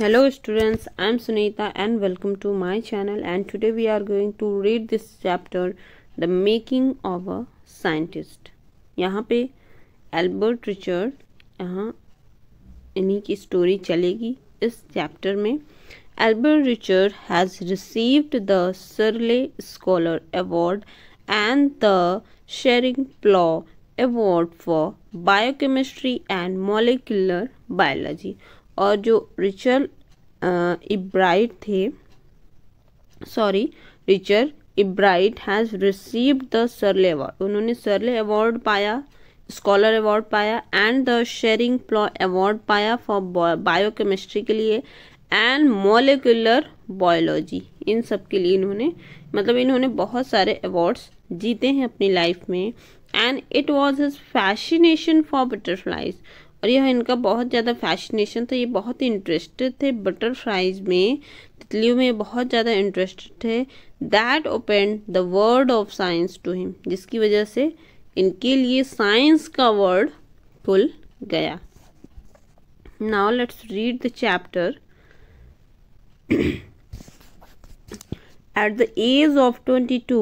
Hello students I am Sunita and welcome to my channel and today we are going to read this chapter the making of a scientist यहाँ पे Albert Richard यहाँ इन्हीं की story चलेगी इस chapter में Albert Richard has received the Searle scholar award and the Schering Plough award for biochemistry and molecular biology और जो रिचर इब्राइट थे sorry Richard Ebright has receive the Searle award उन्होंने सरले अवार्ड पाया scholar award पाया and the Schering Plough award पाया for biochemistry के लिए and molecular biology इन सब के लिए इन्होंने मतलब इन्होंने बहुत सारे अवार्ड्स जीते हैं अपनी लाइफ में and it was his fascination for butterflies और यह इनका बहुत ज़्यादा फैशनेशन था ये बहुत इंटरेस्टेड थे बटरफ्लाइज में तितलियों में बहुत ज़्यादा इंटरेस्टेड थे that open the world of science to him जिसकी वजह से इनके लिए साइंस का वर्ड खुल गया now let's read the chapter at the age of twenty two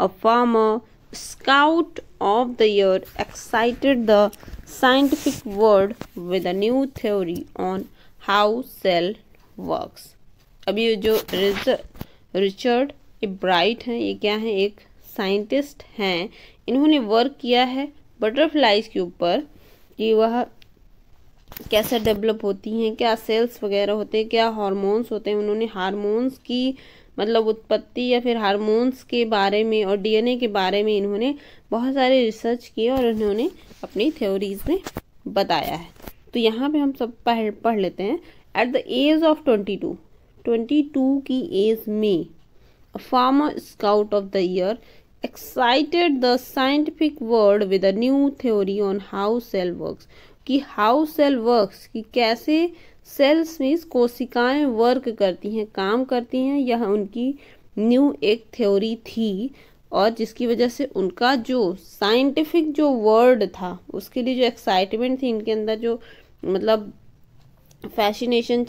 a former scout of the year excited the scientific word with a new theory on how cell works अभी ये जो Richard bright हैं ये क्या हैं एक scientist हैं इन्होंने वर्क किया है बटरफ्लाइज के ऊपर कि वह कैसे डेवलप होती हैं क्या सेल्स वगैरह होते हैं क्या हार्मोन्स होते हैं उन्होंने हार्मोन्स की मतलब उत्पत्ति या फिर हार्मोन्स के बारे में और डीएनए के बारे में इन्होंने बहुत सारे रिसर्च किए और इन्होंने अपनी थ्योरीज में बताया है तो यहाँ पे हम सब पढ़ पढ़ लेते हैं at the age of twenty two twenty two की एज में former scout of the year excited the scientific world with a new theory on how cell works कि हाउ सेल वर्क्स कि कैसे सेल्स मीन्स कोशिकाएं work करती हैं काम करती हैं यह उनकी न्यू एक थ्योरी थी और जिसकी वजह से उनका जो साइंटिफिक जो वर्ड था उसके लिए जो एक्साइटमेंट थी इनके अंदर जो मतलब फैशिनेशन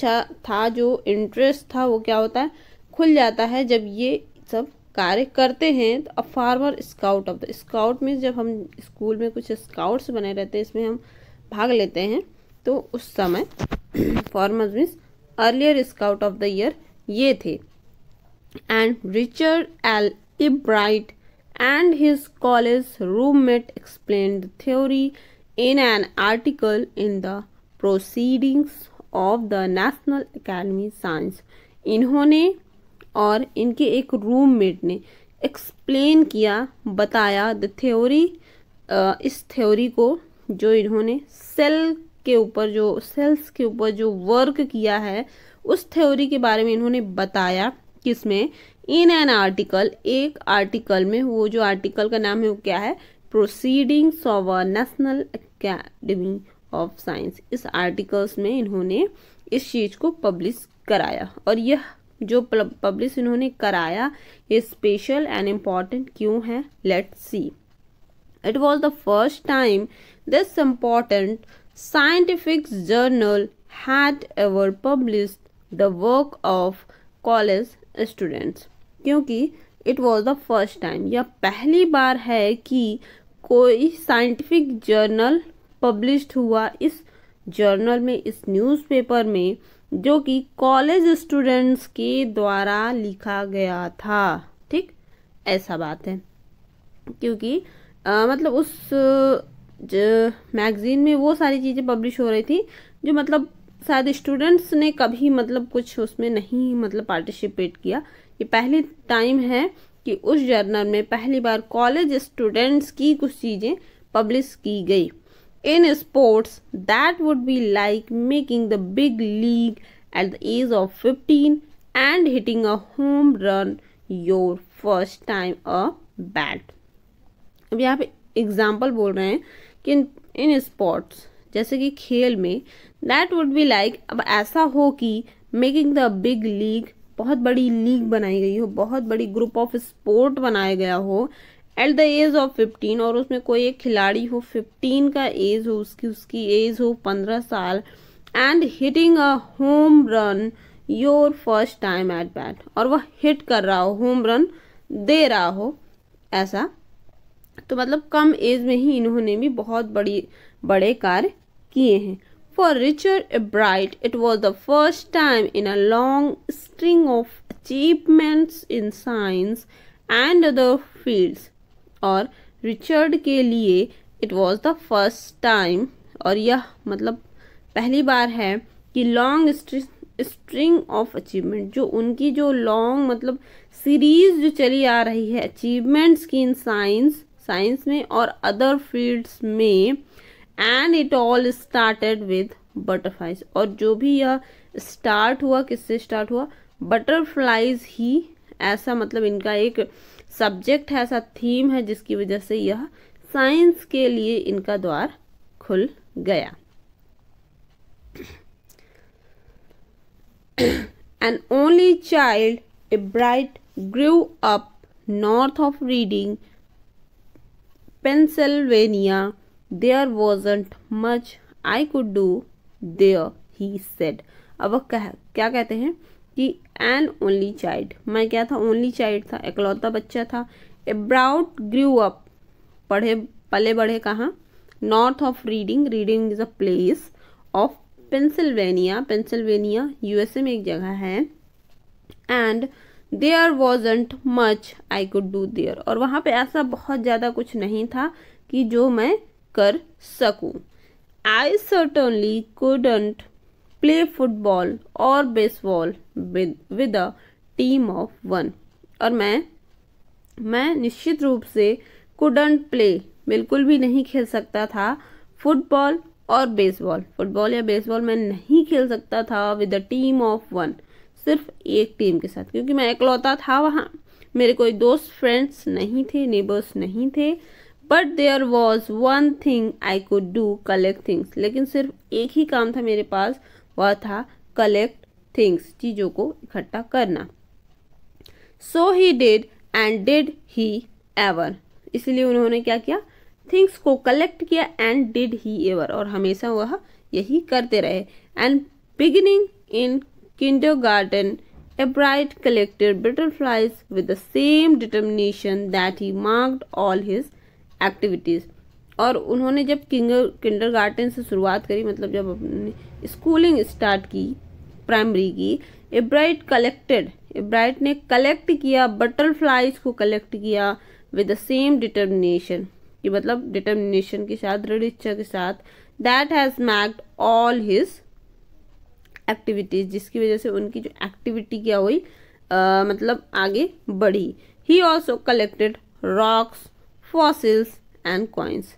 था जो इंटरेस्ट था वो क्या होता है खुल जाता है जब ये सब कार्य करते हैं तो a former scout of the scout means जब हम स्कूल में कुछ स्काउट्स बने रहते हैं इसमें हम भाग लेते हैं तो उस समय formers means earlier scout of the year ये थे and Richard L Ebright and his college roommate explain theory in an article in the proceedings of the national academy science इन्होंने और इनके एक रूम मेट ने एक्सप्लेन किया बताया the theory इस थ्योरी को जो इन्होंने सेल के ऊपर जो सेल्स के ऊपर जो वर्क किया है उस थ्योरी के बारे में इन्होंने बताया किसमें इन एन आर्टिकल एक आर्टिकल में वो जो आर्टिकल का नाम है वो क्या है proceedings of a national academy of science इस आर्टिकल्स में इन्होंने इस चीज़ को पब्लिश कराया और यह जो पब्लिश इन्होंने कराया ये स्पेशल एंड इम्पॉर्टेंट क्यों है let's see It was the first time this important scientific journal had ever published the work of college students. क्योंकि it was the first time यह पहली बार है कि कोई साइंटिफिक जर्नल पब्लिश्ड हुआ इस जर्नल में इस न्यूज़पेपर में जो कि कॉलेज स्टूडेंट्स के द्वारा लिखा गया था ठीक ऐसा बात है क्योंकि आ, मतलब उस मैगज़ीन में वो सारी चीज़ें पब्लिश हो रही थी जो मतलब शायद स्टूडेंट्स ने कभी मतलब कुछ उसमें नहीं मतलब पार्टिसिपेट किया ये पहली टाइम है कि उस जर्नल में पहली बार कॉलेज स्टूडेंट्स की कुछ चीज़ें पब्लिश की गई in sports that would be like making the big league at the age of fifteen and hitting a home run your first time a bat अब यहाँ पे एग्जाम्पल बोल रहे हैं कि इन स्पोर्ट्स जैसे कि खेल में दैट वुड बी लाइक अब ऐसा हो कि मेकिंग द बिग लीग बहुत बड़ी लीग बनाई गई हो बहुत बड़ी ग्रुप ऑफ स्पोर्ट बनाया गया हो at the age of fifteen और उसमें कोई एक खिलाड़ी हो फिफ्टीन का एज हो उसकी उसकी एज हो पंद्रह साल and hitting a home run your first time at bat और वह हिट कर रहा हो होम रन दे रहा हो ऐसा तो मतलब कम एज में ही इन्होंने भी बहुत बड़ी बड़े कार्य किए हैं for Richard Bright it was the first time in a long string of achievements in science and other fields और रिचर्ड के लिए it was the first time और यह मतलब पहली बार है कि लॉन्ग स्ट्रिंग ऑफ अचीवमेंट जो उनकी जो लॉन्ग मतलब सीरीज जो चली आ रही है अचीवमेंट्स की इन साइंस साइंस में और अदर फील्ड्स में and it all started with butterflies और जो भी यह स्टार्ट हुआ किससे स्टार्ट हुआ बटरफ्लाइज ही ऐसा मतलब इनका एक सब्जेक्ट है ऐसा थीम है जिसकी वजह से यह साइंस के लिए इनका द्वार खुल गया an only child Ebright grew up north of Reading Pennsylvania. There wasn't much I could do there, he said. अब कह क्या कहते हैं कि an only child. मैं क्या था only child था इकलौता बच्चा था एब्राउट grew up. पढ़े पले बढ़े कहाँ North of reading. Reading is a place of Pennsylvania. Pennsylvania, USA में एक जगह है And there wasn't much I could do there और वहाँ पे ऐसा बहुत ज़्यादा कुछ नहीं था कि जो मैं कर सकूँ I certainly couldn't play football और baseball with a team of one और मैं मैं निश्चित रूप से कुडंट प्ले बिल्कुल भी नहीं खेल सकता था फुटबॉल और बेसबॉल फुटबॉल या बेसबॉल मैं नहीं खेल सकता था with a team of one सिर्फ एक टीम के साथ क्योंकि मैं इकलौता था वहाँ मेरे कोई दोस्त फ्रेंड्स नहीं थे नेबर्स नहीं थे but there was one thing I could do collect things लेकिन सिर्फ एक ही काम था मेरे पास वह था कलेक्ट थिंग्स चीज़ों को इकट्ठा करना so he did and did he ever इसलिए उन्होंने क्या किया थिंग्स को कलेक्ट किया एंड डिड ही एवर और हमेशा वह यही करते रहे and beginning in kindergarten, bright collector butterflies with the same determination that he marked all his activities. और उन्होंने जब किंडर किंडर गार्डन से शुरुआत करी मतलब जब अपने स्कूलिंग स्टार्ट की प्राइमरी की एब्राइट कलेक्टेड एब्राइट ने कलेक्ट किया बटरफ्लाइज को कलेक्ट किया विद द सेम डिटर्मिनेशन कि मतलब डिटर्मिनेशन के साथ दृढ़ इच्छा के साथ that has marked all his activities जिसकी वजह से उनकी जो एक्टिविटी क्या हुई आ, मतलब आगे बढ़ी he also collected rocks fossils and coins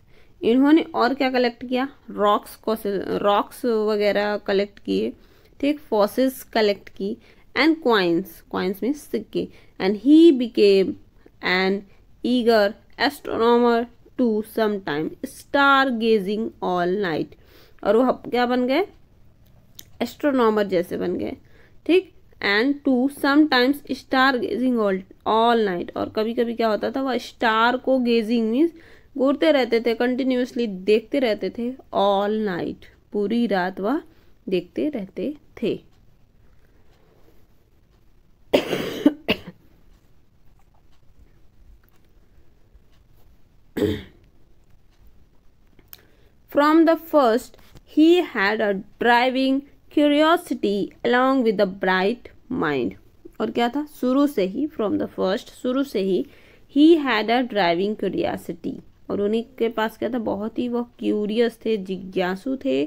इन्होंने और क्या कलेक्ट किया रॉक्स रॉक्स वगैरह कलेक्ट किए ठीक फॉसिल्स कलेक्ट की एंड क्वाइंस क्वाइंस में सिक्के and he became an eager astronomer to समाइम स्टार गेजिंग ऑल नाइट और वह क्या बन गए एस्ट्रोनॉमर जैसे बन गए ठीक and to sometimes star gazing all all night और कभी कभी क्या होता था वह स्टार को गेजिंग मीन्स घूरते रहते थे कंटिन्यूसली देखते रहते थे ऑल नाइट पूरी रात वह देखते रहते थे from the first he had a driving curiosity along with the bright mind और क्या था शुरू से ही फ्रॉम द फर्स्ट शुरू से ही he had a driving curiosity और उन्हीं के पास क्या था बहुत ही वो क्यूरियस थे जिज्ञासु थे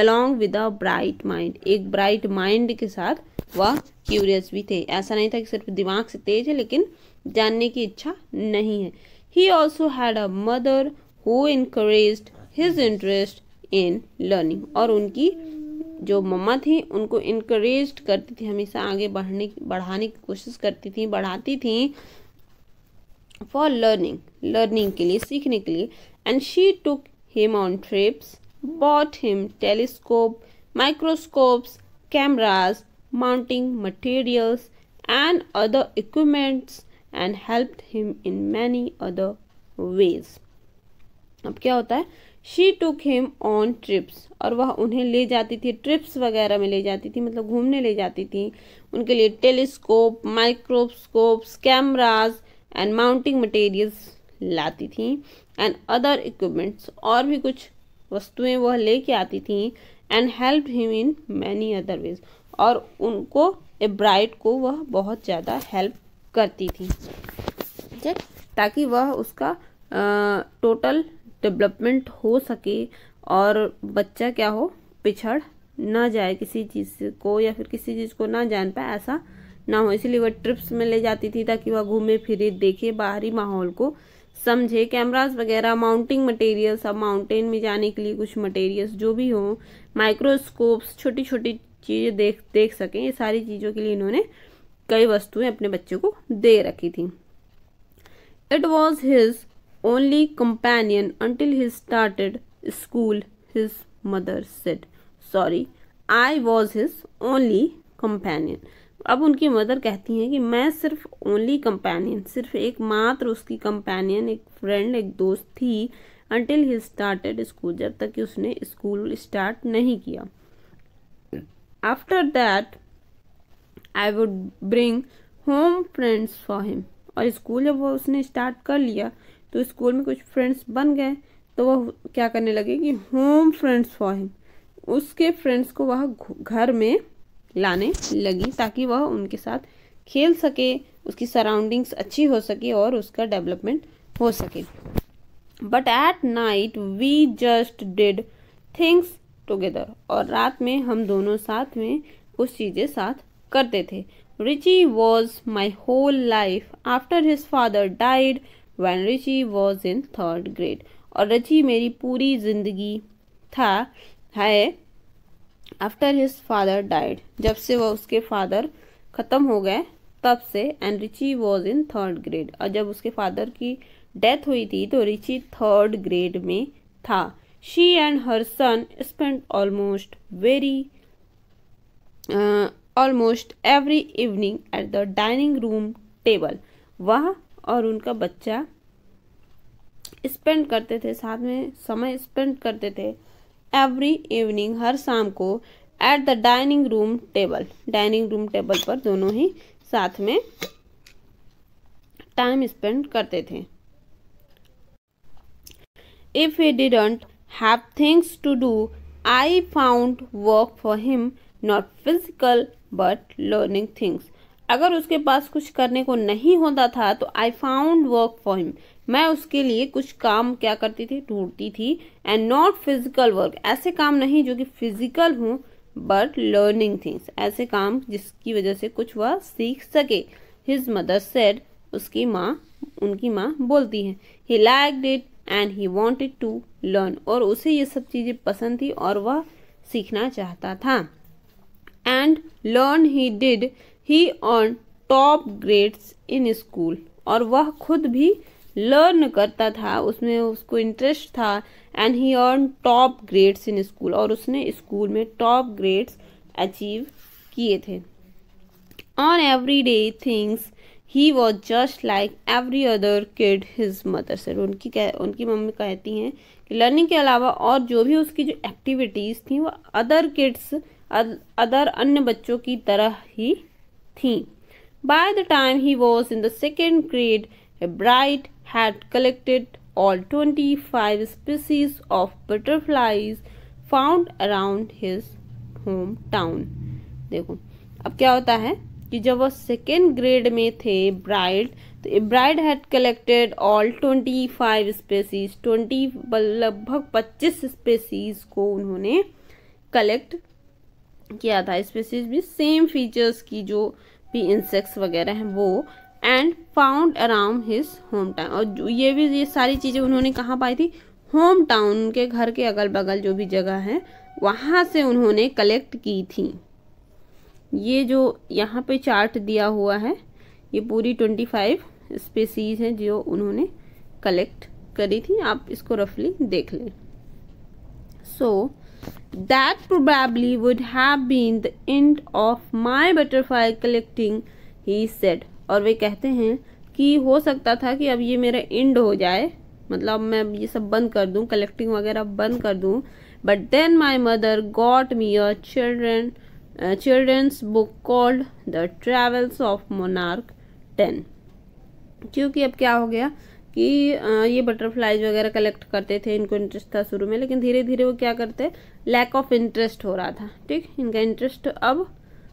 along with a bright mind एक ब्राइट माइंड के साथ वह क्यूरियस भी थे ऐसा नहीं था कि सिर्फ दिमाग से तेज है लेकिन जानने की इच्छा नहीं है he also had a mother who increase his interest in learning और उनकी जो मम्मा थी उनको इनक्रेज करती थी हमेशा आगे बढ़ने बढ़ाने की कोशिश करती थी बढ़ाती थी फॉर लर्निंग लर्निंग के लिए सीखने के लिए and she took him on trips bought him telescope microscopes cameras mounting materials and other equipments and help him in many other ways अब क्या होता है she to him on trips और वह उन्हें ले जाती थी ट्रिप्स वगैरह में ले जाती थी मतलब घूमने ले जाती थी उनके लिए telescope microscopes cameras and mounting materials लाती थी एंड अदर इक्विपमेंट्स और भी कुछ वस्तुएं वह लेके आती थी and help him in many other ways और उनको ब्राइट को वह बहुत ज़्यादा हेल्प करती थी ठीक ताकि वह उसका टोटल डेवलपमेंट हो सके और बच्चा क्या हो पिछड़ ना जाए किसी चीज़ को या फिर किसी चीज़ को ना जान पाए ऐसा ना हो इसीलिए वह ट्रिप्स में ले जाती थी ताकि वह घूमे फिरे देखे बाहरी माहौल को समझे कैमराज वगैरह माउंटिंग मटेरियल्स अब माउंटेन में जाने के लिए कुछ मटेरियल्स जो भी हों माइक्रोस्कोप्स छोटी छोटी चीज़ें देख देख सकें ये सारी चीज़ों के लिए इन्होंने कई वस्तुएं अपने बच्चों को दे रखी थी it was his only companion until he started school, his mother said. Sorry, I was his only companion. अब उनकी मदर कहती हैं कि मैं सिर्फ ओनली कंपेनियन सिर्फ एक मात्र उसकी कंपेनियन एक फ्रेंड एक दोस्त थी अंटिल ही स्टार्टेड स्कूल जब तक कि उसने स्कूल स्टार्ट नहीं किया after that I would bring home friends for him और स्कूल जब वो उसने स्टार्ट कर लिया तो स्कूल में कुछ फ्रेंड्स बन गए तो वह क्या करने लगे कि होम फ्रेंड्स फॉर हिम उसके फ्रेंड्स को वह घर में लाने लगी ताकि वह उनके साथ खेल सके उसकी सराउंडिंग्स अच्छी हो सके और उसका डेवलपमेंट हो सके but at night we just did things together और रात में हम दोनों साथ में कुछ चीज़ें साथ करते थे Richie was my whole life after his father died when Richie was in third grade और रची मेरी पूरी जिंदगी था है आफ्टर हिज फादर डाइड जब से वह उसके फादर ख़त्म हो गए तब से and Richie was in third grade और जब उसके फादर की डेथ हुई थी तो रिची थर्ड ग्रेड में था she and her son spend almost very almost every evening at the dining room table वह और उनका बच्चा स्पेंड करते थे साथ में समय स्पेंड करते थे एवरी इवनिंग हर शाम को at the dining room table dining room table पर दोनों ही साथ में टाइम स्पेंड करते थे if he didn't have things to do I found work for him not physical but learning things अगर उसके पास कुछ करने को नहीं होता था तो I found work for him मैं उसके लिए कुछ काम क्या करती थी ढूंढती थी एंड नॉट फिजिकल वर्क ऐसे काम नहीं जो कि फिजिकल हूँ बट लर्निंग थिंग्स ऐसे काम जिसकी वजह से कुछ वह सीख सके हिज मदर सेड उसकी माँ उनकी माँ बोलती है he liked it and he wanted to learn और उसे ये सब चीज़ें पसंद थी और वह सीखना चाहता था and learn he did he on top grades in school और वह खुद भी लर्न करता था उसमें उसको इंटरेस्ट था and he earn top grades in school और उसने स्कूल में टॉप ग्रेड्स अचीव किए थे on everyday things he was just like every other kid his mother sir उनकी कह उनकी मम्मी कहती हैं कि लर्निंग के अलावा और जो भी उसकी जो एक्टिविटीज़ थी वो अदर किड्स अदर अन्य बच्चों की तरह ही थी by the time he was in the second grade a Bright had collected all 25 species of butterflies found around his hometown. देखो अब क्या होता है कि जब वो सेकेंड ग्रेड में थे ब्राइड तो Bright had collected all twenty species 20 लगभग पच्चीस स्पेसीज को उन्होंने कलेक्ट किया था स्पेसीज भी सेम फीचर्स की जो भी इंसेक्ट्स वगैरह हैं वो and found around his home town और ये भी ये सारी चीज़ें उन्होंने कहाँ पाई थी होम टाउन के घर के अगल बगल जो भी जगह है वहाँ से उन्होंने कलेक्ट की थी ये जो यहाँ पे चार्ट दिया हुआ है ये पूरी ट्वेंटी फाइव स्पेसीज हैं जो उन्होंने कलेक्ट करी थी आप इसको रफली देख लें so that probably would have been the end of my butterfly collecting he said और वे कहते हैं कि हो सकता था कि अब ये मेरा एंड हो जाए मतलब मैं ये सब बंद कर दूँ कलेक्टिंग वगैरह बंद कर दूँ but then my mother got me a children children's book called the travels of monarch ten क्योंकि अब क्या हो गया कि ये बटरफ्लाइज वगैरह कलेक्ट करते थे इनको इंटरेस्ट था शुरू में लेकिन धीरे धीरे वो क्या करते लैक ऑफ इंटरेस्ट हो रहा था ठीक इनका इंटरेस्ट अब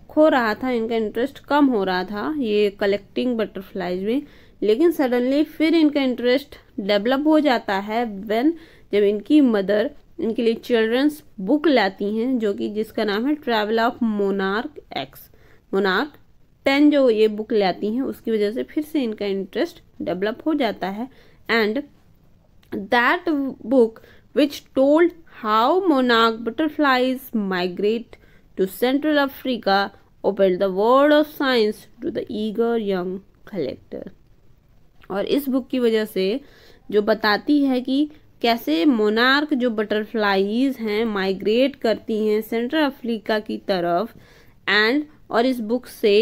खो रहा था इनका इंटरेस्ट कम हो रहा था ये कलेक्टिंग बटरफ्लाइज में लेकिन सडनली फिर इनका इंटरेस्ट डेवलप हो जाता है वेन जब इनकी मदर इनके लिए चिल्ड्रंस बुक लाती हैं जो कि जिसका नाम है travel of monarch X monarch ten जो ये बुक लाती हैं उसकी वजह से फिर से इनका इंटरेस्ट डेवलप हो जाता है and that book which told how monarch butterflies migrate to Central Africa opened the world of science to the eager young collector. और इस बुक की वजह से जो बताती है कि कैसे मोनार्क जो बटरफ्लाईज हैं माइग्रेट करती हैं सेंट्रल अफ्रीका की तरफ एंड और इस बुक से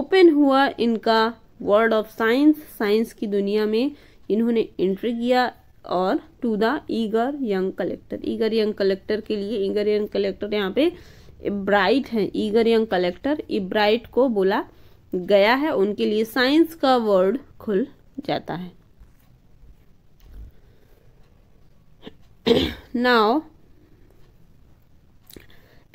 ओपन हुआ इनका वर्ल्ड ऑफ साइंस साइंस की दुनिया में इन्होंने एंट्री किया और to the eager young collector eager young collector के लिए ईगर यंग कलेक्टर यहाँ पे इब्राइट हैं ईगर यंग कलेक्टर इब्राइट को बोला गया है उनके लिए साइंस का वर्ड खुल जाता है now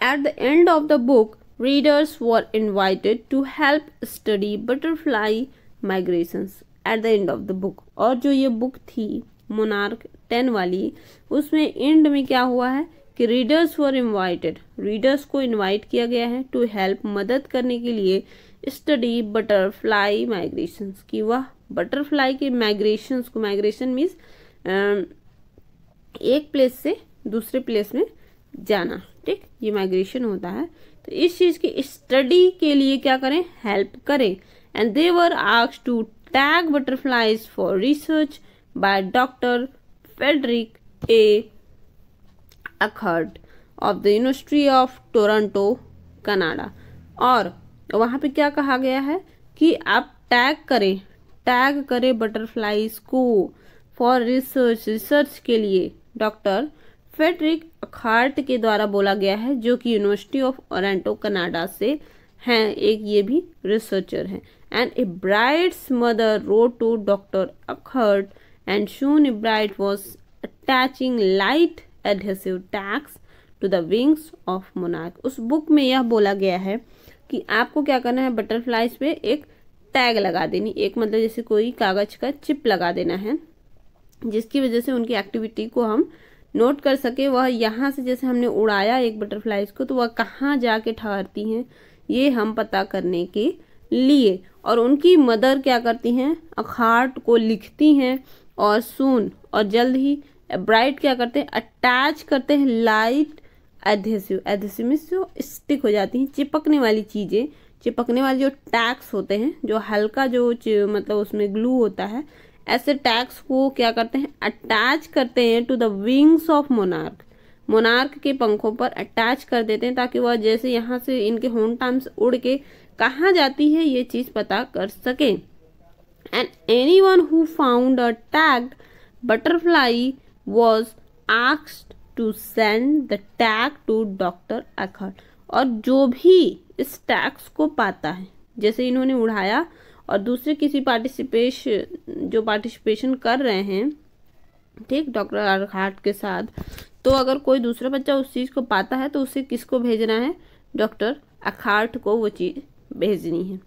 at the end of the book readers were invited to help study butterfly migration at the end of the book और जो ये बुक थी मोनार्क टेन वाली उसमें एंड में क्या हुआ है कि रीडर्स वर इनवाइटेड रीडर्स को इनवाइट किया गया है टू हेल्प मदद करने के लिए स्टडी बटरफ्लाई माइग्रेशन की वह बटरफ्लाई के माइग्रेशन को माइग्रेशन मीन्स एक प्लेस से दूसरे प्लेस में जाना ठीक ये माइग्रेशन होता है तो इस चीज़ की स्टडी के लिए क्या करें हेल्प करें एंड दे वर आक्स to tag butterflies for research by doctor Frederick A Urquhart of the university of Toronto Canada और वहाँ पे क्या कहा गया है कि आप टैग करें टैग करें बटरफ्लाईज को फॉर रिसर्च रिसर्च के लिए डॉक्टर फेडरिक अखार्ट के द्वारा बोला गया है जो कि यूनिवर्सिटी ऑफ ओरेंटो कनाडा से हैं एक ये भी रिसर्चर हैं and Bright's mother wrote to doctor Urquhart and soon Bright was attaching light adhesive tags to the wings of monarch उस बुक में यह बोला गया है कि आपको क्या करना है बटरफ्लाइज पे एक टैग लगा देनी एक मतलब जैसे कोई कागज का चिप लगा देना है जिसकी वजह से उनकी एक्टिविटी को हम नोट कर सके वह यहाँ से जैसे हमने उड़ाया एक बटरफ्लाइज को तो वह कहाँ जाके ठहरती हैं ये हम पता करने के लिए और उनकी मदर क्या करती हैं अखाट को लिखती हैं और सुन और जल्द ही ब्राइट क्या करते हैं अटैच करते हैं लाइट एधेसिव एधेसिव मीन्स जो स्टिक हो जाती हैं चिपकने वाली चीज़ें चिपकने वाले जो टैक्स होते हैं जो हल्का जो मतलब उसमें ग्लू होता है ऐसे टैक्स को क्या करते हैं अटैच करते हैं to the wings of monarch monarch के पंखों पर अटैच कर देते हैं ताकि वह जैसे यहाँ से इनके होम टाइम्स उड़ के कहाँ जाती है ये चीज़ पता कर सकें and anyone who found a tag butterfly was आक्स्ड to send the tag to doctor Urquhart और जो भी इस टैक्स को पाता है जैसे इन्होंने उड़ाया और दूसरे किसी पार्टिसिपेश जो पार्टिसिपेशन कर रहे हैं ठीक डॉक्टर आरघाट के साथ तो अगर कोई दूसरा बच्चा उस चीज़ को पाता है तो उसे किसको भेजना है डॉक्टर अखाट को वो चीज़ भेजनी है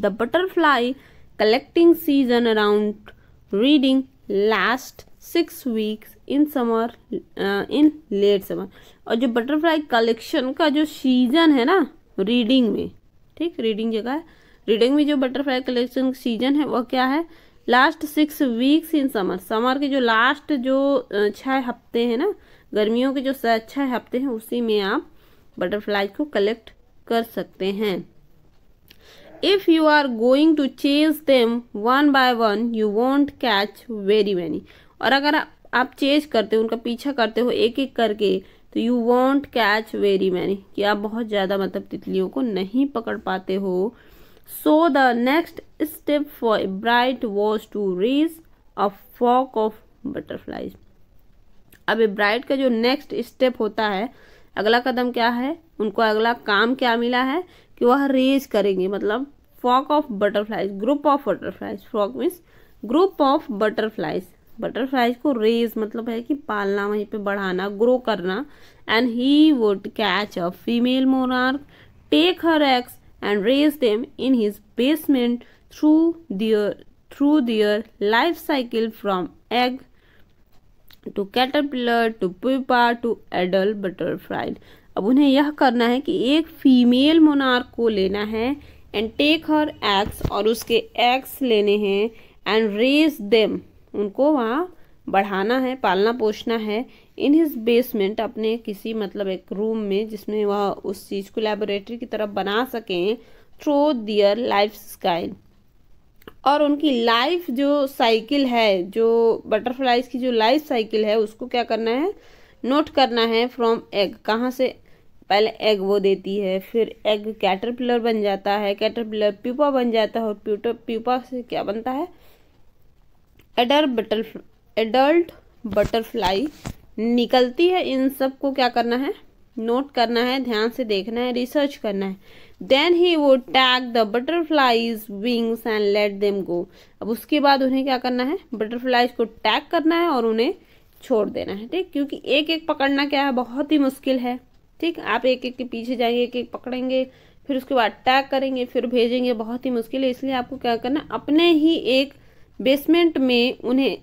the butterfly collecting season around reading last six weeks in summer in late summer और जो बटरफ्लाई कलेक्शन का जो सीजन है ना रीडिंग में ठीक रीडिंग जगह है रीडिंग में जो बटरफ्लाई कलेक्शन सीजन है वह क्या है last six weeks in summer summer के जो लास्ट जो uh, छः हफ्ते हैं ना गर्मियों के जो छः हफ्ते हैं उसी में आप बटरफ्लाई को कलेक्ट कर सकते हैं if you are going to chase them one by one you won't catch very many. और अगर आप चेज करते हो उनका पीछा करते हो एक एक करके तो you won't catch very many कि आप बहुत ज़्यादा मतलब तितलियों को नहीं पकड़ पाते हो so the next step for Bright was to raise a flock of butterflies अब ब्राइट का जो नेक्स्ट स्टेप होता है अगला कदम क्या है उनको अगला काम क्या मिला है कि वह रेज करेंगे मतलब flock of butterflies group of butterflies flock means group of butterflies butterflies को रेज मतलब है कि पालना वहीं पे बढ़ाना ग्रो करना and he would catch a female monarch take her eggs and raise them in his basement through their through their life cycle from egg to caterpillar to pupa to adult butterfly अब उन्हें यह करना है कि एक female monarch को लेना है एंड टेक हर एक्स और उसके एक्स लेने हैं एंड रेज देम उनको वहाँ बढ़ाना है पालना पोषना है इन हिज बेसमेंट अपने किसी मतलब एक रूम में जिसमें वह उस चीज़ को लेबोरेटरी की तरफ बना सकें थ्रो दियर लाइफ स्काइन और उनकी लाइफ जो साइकिल है जो बटरफ्लाइज की जो लाइफ साइकिल है उसको क्या करना है नोट करना है फ्रॉम एग कहाँ से पहले एग वो देती है फिर एग कैटरपिलर बन जाता है कैटरपिलर प्यूपा बन जाता है और प्यूटा प्यूपा से क्या बनता है एडर बटर एडल्ट बटरफ्लाई निकलती है इन सब को क्या करना है नोट करना है ध्यान से देखना है रिसर्च करना है देन ही वो tag the butterflies wings and let them go अब उसके बाद उन्हें क्या करना है बटरफ्लाईज को टैग करना है और उन्हें छोड़ देना है ठीक क्योंकि एक एक पकड़ना क्या है बहुत ही मुश्किल है ठीक आप एक एक के पीछे जाएंगे एक एक पकड़ेंगे फिर उसके बाद टैग करेंगे फिर भेजेंगे बहुत ही मुश्किल है इसलिए आपको क्या करना अपने ही एक बेसमेंट में उन्हें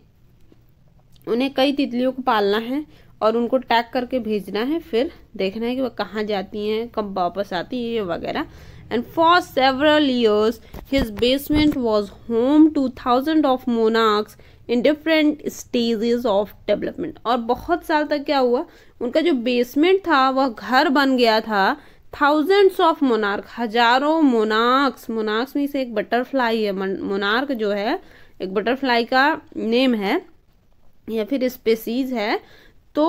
उन्हें कई तितलियों को पालना है और उनको टैग करके भेजना है फिर देखना है कि वह कहाँ जाती हैं कब वापस आती है वगैरह and for several years his basement was home to thousand of monarchs in different stages of development और बहुत साल तक क्या हुआ उनका जो बेसमेंट था वह घर बन गया था थाउजेंड्स ऑफ मोनार्क हजारों मोनाक्स मोनाक्स में से एक बटरफ्लाई है मोनार्क जो है एक बटरफ्लाई का नेम है या फिर स्पेसीज है तो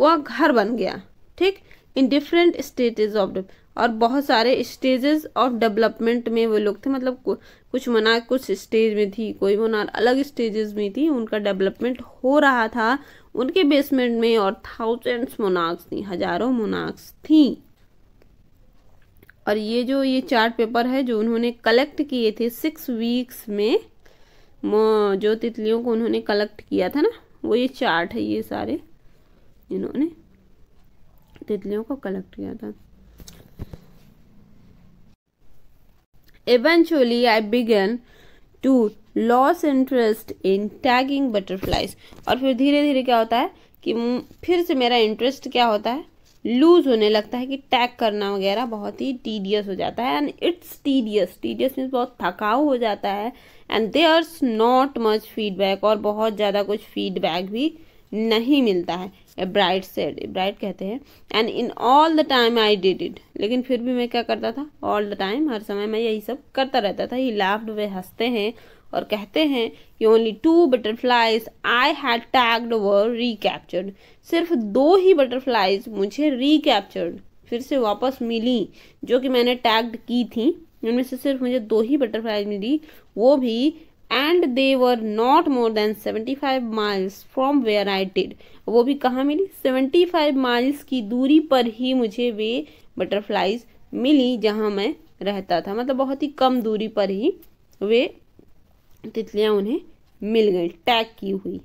वह घर बन गया ठीक इन डिफरेंट स्टेजेस ऑफ और बहुत सारे स्टेजेस ऑफ डेवलपमेंट में वो लोग थे मतलब कुछ मना कुछ स्टेज में थी कोई मना अलग स्टेजेस में थी उनका डेवलपमेंट हो रहा था उनके बेसमेंट में और थाउजेंड्स मोनाक्स थी हजारों मोनाक्स थी और ये जो ये चार्ट पेपर है जो उन्होंने कलेक्ट किए थे सिक्स वीक्स में जो तितलियों को उन्होंने कलेक्ट किया था ना वो ये चार्ट है ये सारे इन्होंने तितलियों को कलेक्ट किया था eventually I began to lose interest in tagging butterflies और फिर धीरे धीरे क्या होता है कि फिर से मेरा इंटरेस्ट क्या होता है लूज होने लगता है कि टैग करना वगैरह बहुत ही टीडियस हो जाता है and it's tedious tedious means बहुत थकाव हो जाता है and there are not much feedback और बहुत ज़्यादा कुछ फीडबैक भी नहीं मिलता है ब्राइट सेड ब्राइट कहते हैं and in all the time I did it लेकिन फिर भी मैं क्या करता था ऑल द टाइम हर समय मैं यही सब करता रहता था ये लाफ्ड वे हंसते हैं और कहते हैं कि only two butterflies I had tagged were recaptured सिर्फ दो ही बटरफ्लाइज मुझे रिकैप्चर्ड फिर से वापस मिली जो कि मैंने टैग्ड की थी उनमें से सिर्फ मुझे दो ही बटरफ्लाइज मिली वो भी and they were not more than 75 miles from where I did वो भी कहाँ मिली 75 माइल्स की दूरी पर ही मुझे वे बटरफ्लाइज मिली जहाँ मैं रहता था मतलब बहुत ही कम दूरी पर ही वे तितलियाँ उन्हें मिल गई टैग की हुई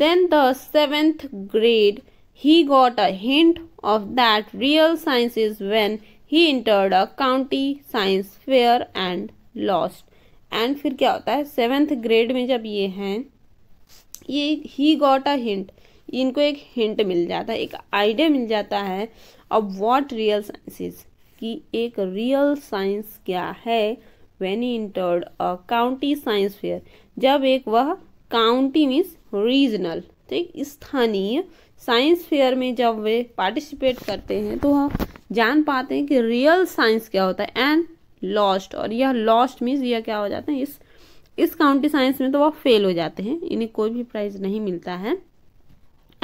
then the seventh grade he got a hint of that real science is when he entered a county science fair and lost एंड फिर क्या होता है सेवेंथ ग्रेड में जब ये हैं ये ही गॉट अ हिंट इनको एक हिंट मिल जाता है एक आइडिया मिल जाता है अब वॉट रियल साइंस कि एक रियल साइंस क्या है when he entered a county science fair जब एक वह county means regional ठीक स्थानीय साइंस फेयर में जब वे पार्टिसिपेट करते हैं तो हम जान पाते हैं कि रियल साइंस क्या होता है एंड लॉस्ट और यह लॉस्ट मीन्स यह क्या हो जाते हैं इस इस काउंटी साइंस में तो वह फेल हो जाते हैं इन्हें कोई भी प्राइज नहीं मिलता है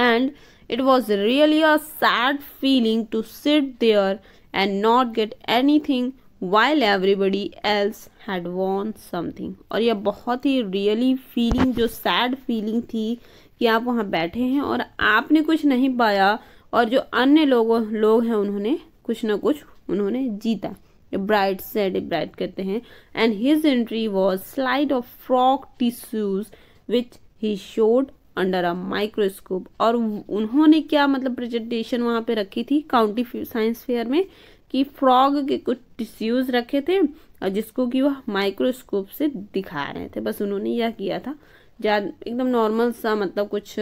and it was really a sad feeling to sit there and not get anything while everybody else had won something और यह बहुत ही रियली really फीलिंग जो सैड फीलिंग थी कि आप वहाँ बैठे हैं और आपने कुछ नहीं पाया और जो अन्य लोगों लोग हैं उन्होंने कुछ ना कुछ उन्होंने जीता ब्राइट सेड ब्राइट कहते हैं and his entry was slide of frog tissues which he showed under a microscope और उन्होंने क्या मतलब प्रेजेंटेशन वहाँ पे रखी थी काउंटी साइंस फेयर में कि फ्रॉग के कुछ टिश्यूज़ रखे थे और जिसको कि वह माइक्रोस्कोप से दिखा रहे थे बस उन्होंने यह किया था ज्यादा एकदम नॉर्मल सा मतलब कुछ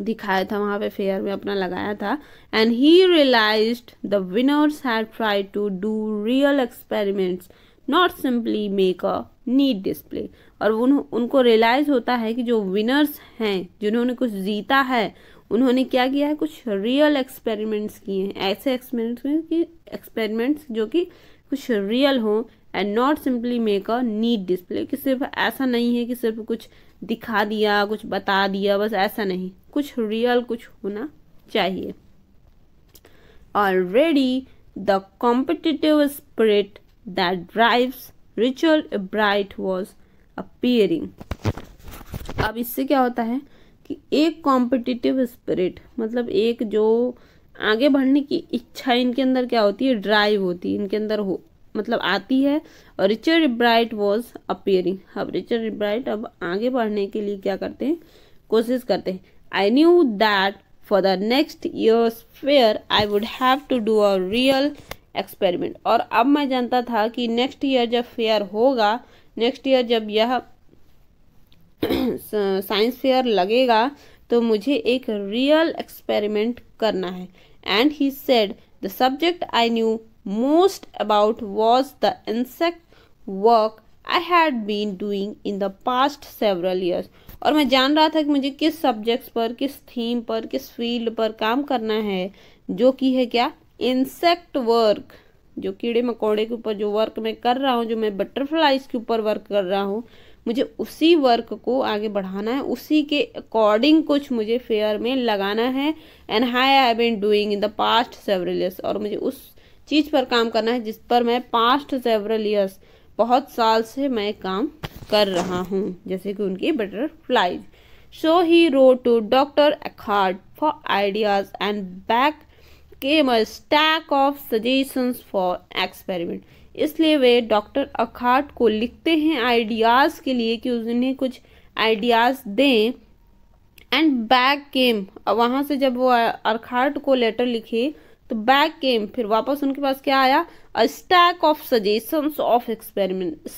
दिखाया था वहाँ पे फेयर में अपना लगाया था and he realize the winners had try to do real experiments not simply make a neat display और उन उनको रियलाइज होता है कि जो विनर्स हैं जिन्होंने कुछ जीता है उन्होंने क्या किया है कुछ रियल एक्सपेरिमेंट्स किए हैं ऐसे एक्सपेरिमेंट्स कि एक्सपेरिमेंट्स जो कि कुछ रियल हों and not simply make a neat display कि सिर्फ ऐसा नहीं है कि सिर्फ कुछ दिखा दिया कुछ बता दिया बस ऐसा नहीं कुछ रियल कुछ होना चाहिए already the competitive spirit that drives Richard Bright was appearing अब इससे क्या होता है कि एक कॉम्पिटिटिव स्पिरिट मतलब एक जो आगे बढ़ने की इच्छा इनके अंदर क्या होती है ड्राइव होती है इनके अंदर हो मतलब आती है और रिचर्ड ब्राइट वॉज अपियरिंग अब रिचर्ड ब्राइट अब आगे बढ़ने के लिए क्या करते हैं कोशिश करते हैं I knew that for the next years fair I would have to do a real experiment और अब मैं जानता था कि नेक्स्ट ईयर जब फेयर होगा नेक्स्ट ईयर जब यह साइंस फेयर लगेगा तो मुझे एक रियल एक्सपेरिमेंट करना है and he said the subject I knew most about was the insect work I had been doing in the past several years और मैं जान रहा था कि मुझे किस सब्जेक्ट्स पर किस थीम पर किस फील्ड पर काम करना है जो कि है क्या इंसेक्ट वर्क जो कीड़े मकोड़े के ऊपर जो वर्क मैं कर रहा हूँ जो मैं बटरफ्लाइज के ऊपर वर्क कर रहा हूँ मुझे उसी वर्क को आगे बढ़ाना है उसी के अकॉर्डिंग कुछ मुझे फेयर में लगाना है and I I been doing in the past several years और मुझे उस चीज़ पर काम करना है जिस पर मैं पास्ट सेवरल ईयर्स बहुत साल से मैं काम कर रहा हूँ जैसे कि उनकी butterflies so he wrote to doctor Urquhart for ideas and back came a stack of suggestions for experiment इसलिए वे डॉक्टर अखाट को लिखते हैं आइडियाज़ के लिए कि उन्हें कुछ आइडियाज़ दें एंड बैक केम वहाँ से जब वो अरखाट को लेटर लिखे तो बैक केम फिर वापस उनके पास क्या आया a stack of suggestions of experiment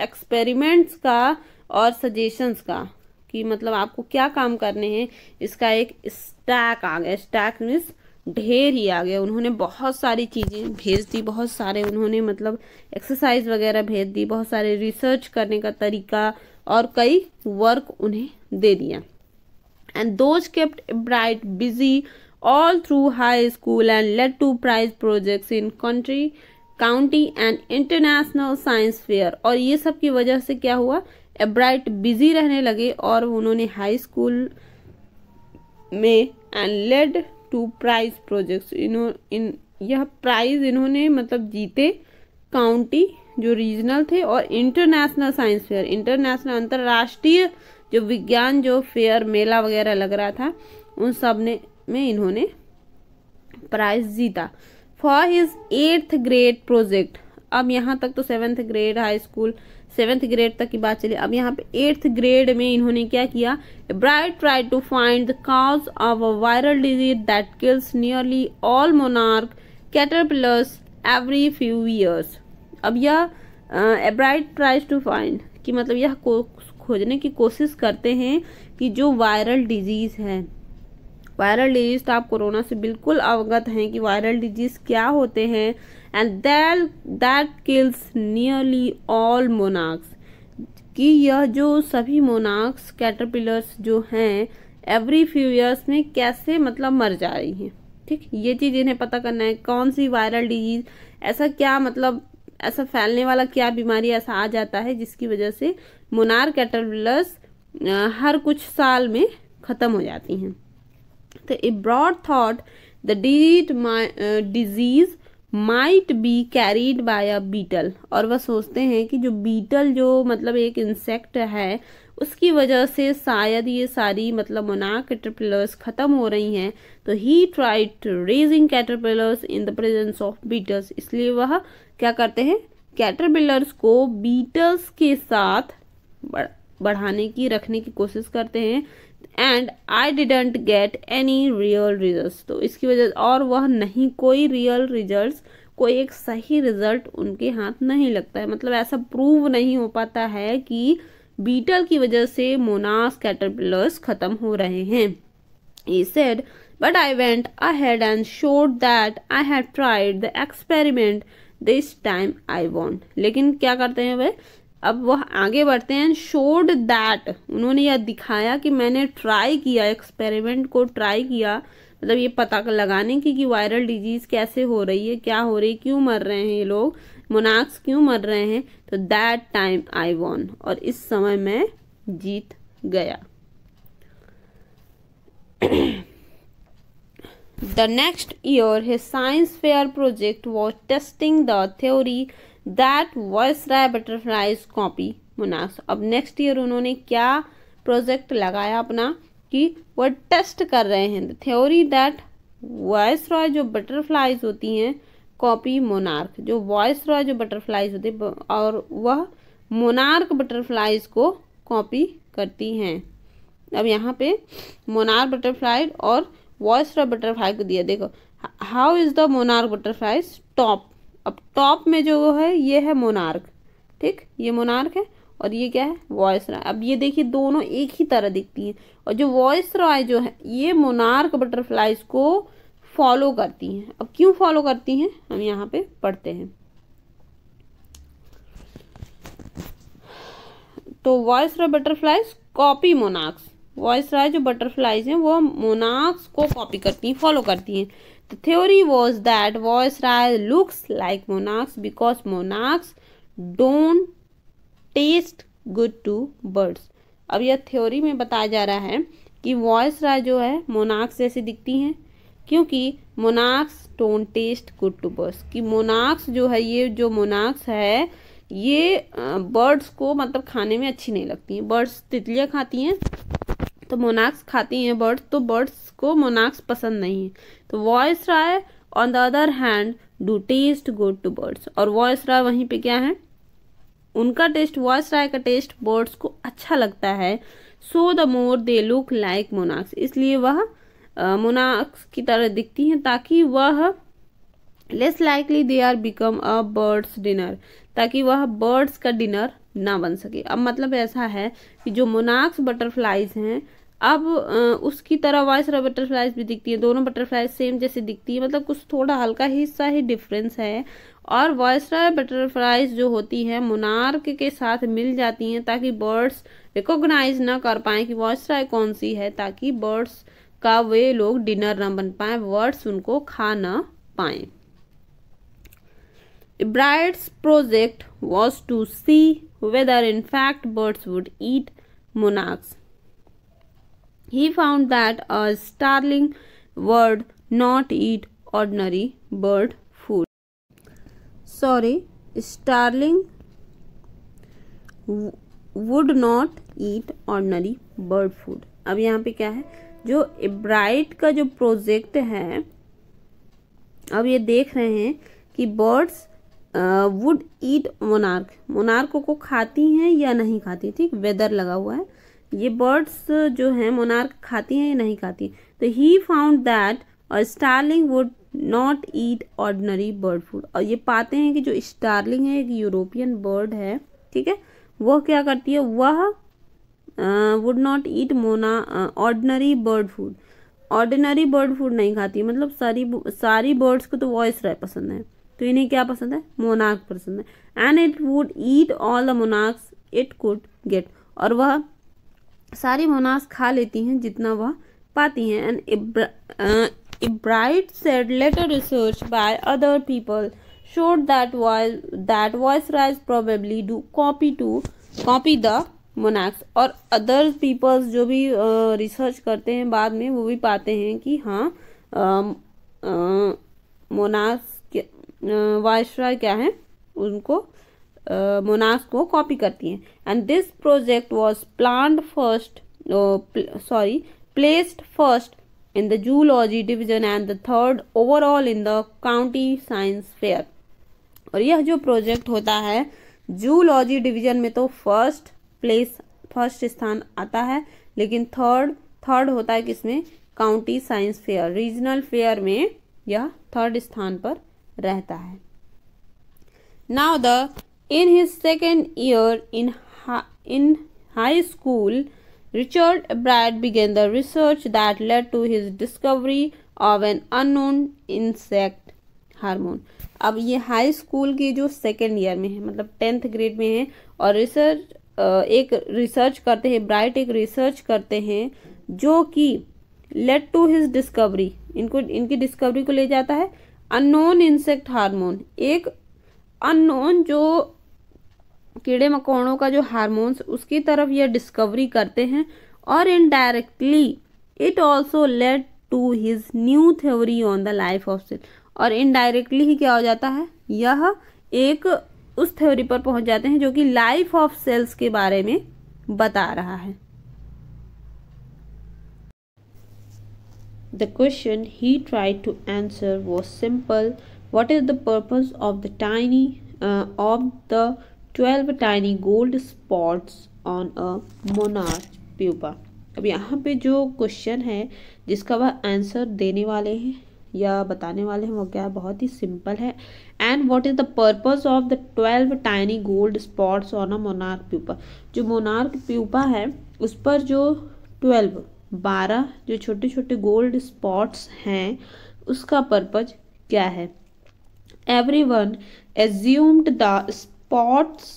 experiments का और सजेशंस का कि मतलब आपको क्या काम करने हैं इसका एक स्टैक आ गया स्टैक मीन्स ढेर ही आ गया उन्होंने बहुत सारी चीज़ें भेज दी बहुत सारे उन्होंने मतलब एक्सरसाइज वगैरह भेज दी बहुत सारे रिसर्च करने का तरीका और कई वर्क उन्हें दे दिया and those kept Bright busy all through high school and led to prize projects in country county and international science fair और ये सब की वजह से क्या हुआ एब्राइट बिजी रहने लगे और उन्होंने हाई स्कूल में and led to prize projects इन्हों इन यह प्राइज इन्होंने मतलब जीते काउंटी जो रीजनल थे और इंटरनेशनल साइंस फेयर इंटरनेशनल अंतर्राष्ट्रीय जो विज्ञान जो फेयर मेला वगैरह लग रहा था उन सब ने में इन्होंने प्राइज जीता for his eighth grade project अब यहाँ तक तो seventh grade high school seventh grade तक की बात चली अब यहाँ पे एट्थ ग्रेड में इन्होंने क्या किया Bright try to find the cause of a viral disease that kills nearly all monarch caterpillars every few years अब यह ब्राइट ट्राइज टू फाइंड कि मतलब यह खोजने की कोशिश करते हैं कि जो वायरल डिजीज है वायरल डिजीज तो आप कोरोना से बिल्कुल अवगत हैं कि वायरल डिजीज क्या होते हैं and that that kills nearly all monarchs कि यह जो सभी मोनाक्स कैटरपिलर्स जो हैं एवरी फ्यू ईयर्स में कैसे मतलब मर जा रही हैं ठीक ये चीज़ इन्हें पता करना है कौन सी वायरल डिजीज ऐसा क्या मतलब ऐसा फैलने वाला क्या बीमारी ऐसा आ जाता है जिसकी वजह से मोनार कैटरपिलर्स हर कुछ साल में ख़त्म हो जाती हैं तो ए ब्रॉड थाट द डीट disease might be carried by a beetle और वह सोचते हैं कि जो बीटल जो मतलब एक इंसेक्ट है उसकी वजह से शायद ये सारी मतलब मोना कैटरपिलर्स ख़त्म हो रही हैं तो he try to raising caterpillars in the presence of beetles इसलिए वह क्या करते हैं कैटरपिलर्स को बीटल्स के साथ बढ़ाने की रखने की कोशिश करते हैं and I didn't get any real result तो इसकी वजह और वह नहीं कोई रियल रिजल्ट कोई एक सही रिजल्ट उनके हाथ नहीं लगता है मतलब ऐसा प्रूव नहीं हो पाता है कि बीटल की वजह से मोनास कैटरपिलर्स खत्म हो रहे हैं he said but i went ahead and showed that i had tried the experiment this time i won लेकिन क्या करते हैं वह अब वह आगे बढ़ते हैं शोड दैट उन्होंने यह दिखाया कि मैंने ट्राई किया एक्सपेरिमेंट को ट्राई किया मतलब ये पता लगाने की कि वायरल डिजीज कैसे हो रही है क्या हो रही है क्यों मर रहे हैं ये लोग मोनाक्स क्यों मर रहे हैं तो दैट टाइम आई वॉन और इस समय मैं जीत गया the next year his science fair project was testing the theory that viceroy butterflies copy monarchs अब नेक्स्ट ईयर उन्होंने क्या प्रोजेक्ट लगाया अपना कि वह टेस्ट कर रहे हैं थ्योरी दैट वॉइस रॉय जो बटरफ्लाइज होती हैं कॉपी मोनार्क जो वॉइस रॉय जो बटरफ्लाइज होती और वह मोनार्क बटरफ्लाइज को कॉपी करती हैं अब यहाँ पे मोनार्क बटरफ्लाई और वॉइस रॉय बटरफ्लाई को दिया देखो how is the monarch butterfly top अब टॉप में जो है ये है मोनार्क ठीक ये मोनार्क है और ये क्या है वॉइस रॉय अब ये देखिए दोनों एक ही तरह दिखती हैं और जो वॉइस रॉय जो है ये मोनार्क बटरफ्लाइज को फॉलो करती हैं अब क्यों फॉलो करती हैं हम यहाँ पे पढ़ते हैं तो viceroy butterflies copy monarchs viceroy जो बटरफ्लाइज हैं वो मोनार्क्स को कॉपी करती हैं फॉलो करती हैं The theory was that Viceroy looks like monarchs because monarchs don't taste good to birds अब यह थ्योरी में बताया जा रहा है कि वॉयस राय जो है मोनाक्स जैसे दिखती हैं क्योंकि monarchs don't taste good to birds कि मोनाक्स जो है ये जो मोनाक्स है ये बर्ड्स को मतलब खाने में अच्छी नहीं लगती हैं बर्ड्स तितलियाँ खाती हैं तो मोनाक्स खाती हैं बर्ड्स तो बर्ड्स को मोनाक्स पसंद नहीं है तो viceroy on the other hand do taste good to birds और वॉइस राय वहीं पे क्या है उनका टेस्ट वॉइस राय का टेस्ट बर्ड्स को अच्छा लगता है so the more they look like monarchs इसलिए वह मोनाक्स की तरह दिखती हैं ताकि वह less likely they are become a bird's dinner ताकि वह बर्ड्स का डिनर ना बन सके अब मतलब ऐसा है कि जो मोनाक्स बटरफ्लाइज हैं अब उसकी तरह वाइस और बटरफ्लाइज भी दिखती है दोनों बटरफ्लाइज सेम जैसे दिखती है मतलब कुछ थोड़ा हल्का हिस्सा ही डिफरेंस है और वॉयसराय बटरफ्लाइज जो होती है मोनार्क के साथ मिल जाती हैं ताकि बर्ड्स रिकॉग्नाइज ना कर पाए कि वॉयसराय कौन सी है ताकि बर्ड्स का वे लोग डिनर ना बन पाए बर्ड्स उनको खा ना पाए Bright's project was to see whether in fact birds would eat monarchs He found that a starling would not eat ordinary bird food. Sorry, starling would not eat ordinary bird food अब यहाँ पे क्या है जो bright का जो project है अब ये देख रहे हैं कि birds would eat monarch monarch को खाती हैं या नहीं खाती ठीक वेदर लगा हुआ है ये बर्ड्स जो हैं मोनार्क खाती हैं या नहीं खाती हैं तो ही फाउंड दैट और starling would not eat ordinary bird food और ये पाते हैं कि जो स्टारलिंग है एक यूरोपियन बर्ड है ठीक है वह क्या करती है वह वुड नॉट ईट मोना ordinary bird food ordinary bird food नहीं खाती मतलब सारी सारी बर्ड्स को तो वॉइस राय पसंद है तो इन्हें क्या पसंद है मोनाक पसंद है and it would eat all the monarchs it could get और वह सारी मोनास खा लेती हैं जितना वह पाती हैं and Ebright said later research by other people showed that vice that viceroys probably do copy to copy the monarchs और अदर पीपल्स जो भी रिसर्च uh, करते हैं बाद में वो भी पाते हैं कि हाँ um, uh, monarchs viceroy uh, क्या है उनको मोनार्क्स को कॉपी करती हैं and this project was plan first sorry placed first in the zoology division and the third overall in the county science fair और यह जो प्रोजेक्ट होता है जूलॉजी डिवीजन में तो फर्स्ट प्लेस फर्स्ट स्थान आता है लेकिन थर्ड थर्ड होता है किसमें county science fair regional fair में यह थर्ड स्थान पर रहता है now the In his second year in, hi in high school, Richard Bright began the research that led to his discovery of an unknown insect hormone. अब ये high school के जो सेकेंड ईयर में है मतलब टेंथ ग्रेड में है और रिसर्च एक रिसर्च करते हैं ब्राइट एक रिसर्च करते हैं जो कि लेट टू हिज डिस्कवरी इनको इनकी डिस्कवरी को ले जाता है अननोन इंसेक्ट हार्मोन एक अननोन जो कीड़े मकोड़ों का जो हार्मोन्स उसकी तरफ यह डिस्कवरी करते हैं और indirectly it also led to his new theory on the life of cell और इनडायरेक्टली ही क्या हो जाता है यह एक उस थ्योरी पर पहुंच जाते हैं जो कि लाइफ ऑफ सेल्स के बारे में बता रहा है the question he try to answer was simple what is the purpose of the tiny of the twelve tiny gold spots on a monarch pupa अब यहाँ पे जो क्वेश्चन है जिसका वह आंसर देने वाले हैं या बताने वाले हैं वो क्या है बहुत ही सिंपल है and what is the purpose of the twelve tiny gold spots on a monarch pupa जो मोनार्क प्यूपा है उस पर जो ट्वेल्व बारह जो छोटे छोटे गोल्ड स्पॉट्स हैं उसका पर्पज क्या है everyone assumed the spots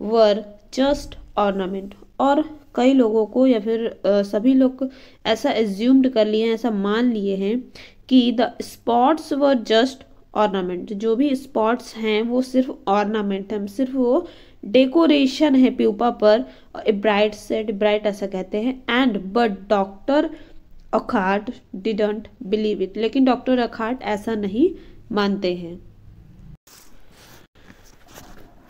were just ornament और कई लोगों को या फिर सभी लोग ऐसा एज्यूम्ड कर लिए हैं ऐसा मान लिए हैं कि the spots were just ornament जो भी स्पॉट्स हैं वो सिर्फ ऑर्नामेंट है सिर्फ वो डेकोरेशन है प्यूपा पर ब्राइट सेट ब्राइट ऐसा कहते हैं and but doctor Urquhart didn't believe it लेकिन डॉक्टर अखाट ऐसा नहीं मानते हैं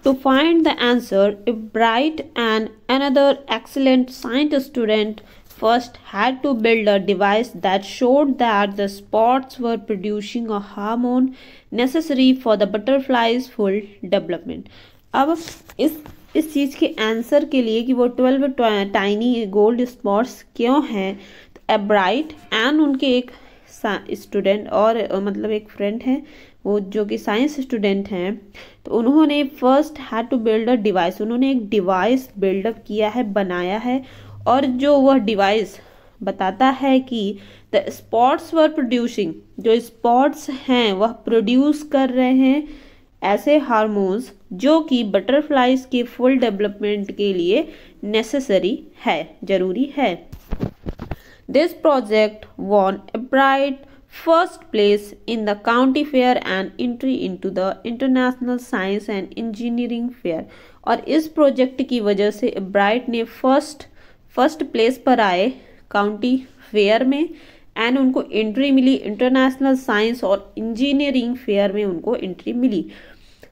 To find the answer, if Bright and another excellent science student first had to build a device that showed that the spots were producing a hormone necessary for the butterfly's full development. ab is इस चीज़ के answer के लिए कि वो twelve tiny gold spots क्यों हैं तो एब्राइट and उनके एक स्टूडेंट और मतलब एक फ्रेंड है वो जो कि साइंस स्टूडेंट हैं तो उन्होंने first had to build a device उन्होंने एक डिवाइस बिल्डअप किया है बनाया है और जो वह डिवाइस बताता है कि द स्पॉट्स वर प्रोड्यूसिंग जो स्पॉट्स हैं वह प्रोड्यूस कर रहे हैं ऐसे हार्मोन्स जो कि बटरफ्लाइज के फुल डेवलपमेंट के लिए नेसेसरी है ज़रूरी है this project won Ebright first place in the county fair and entry into the international science and engineering fair और इस प्रोजेक्ट की वजह से ब्राइट ने फर्स्ट फर्स्ट प्लेस पर आए काउंटी फेयर में एंड उनको एंट्री मिली इंटरनेशनल साइंस और इंजीनियरिंग फेयर में उनको एंट्री मिली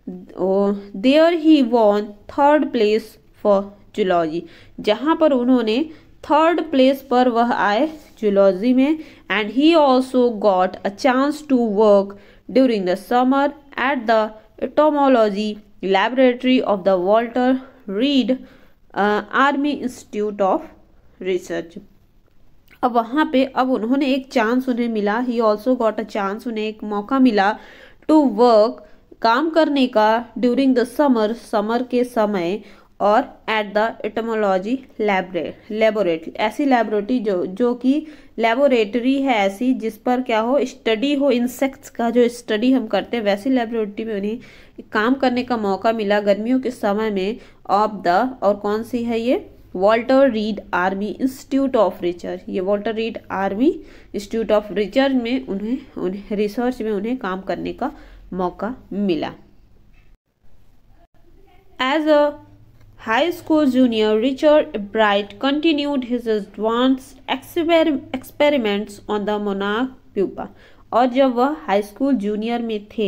there he won third place for zoology जहाँ पर उन्होंने थर्ड प्लेस पर वह आए जूलॉजी में and he also got a chance to work during the summer at the entomology laboratory of the Walter Reed Army Institute of Research अब वहाँ पे अब उन्होंने एक चांस उन्हें मिला he also got a chance उन्हें एक मौका मिला टू वर्क काम करने का ड्यूरिंग द समर समर के समय और एट द एटमोलॉजी लेबोरेटरी ऐसी लेबोरेटरी जो जो कि लेबोरेटरी है ऐसी जिस पर क्या हो स्टडी हो इंसेक्ट्स का जो स्टडी हम करते हैं वैसी लेबोरेटरी में उन्हें काम करने का मौका मिला गर्मियों के समय में ऑफ द और कौन सी है ये Walter Reed Army Institute of Research ये Walter Reed Army Institute of Research में उन्हें उन्हें रिसर्च में उन्हें काम करने का मौका मिला as a high school junior Richard Bright continued his advanced exper experiments on the monarch pupa. और जब वह हाई स्कूल जूनियर में थे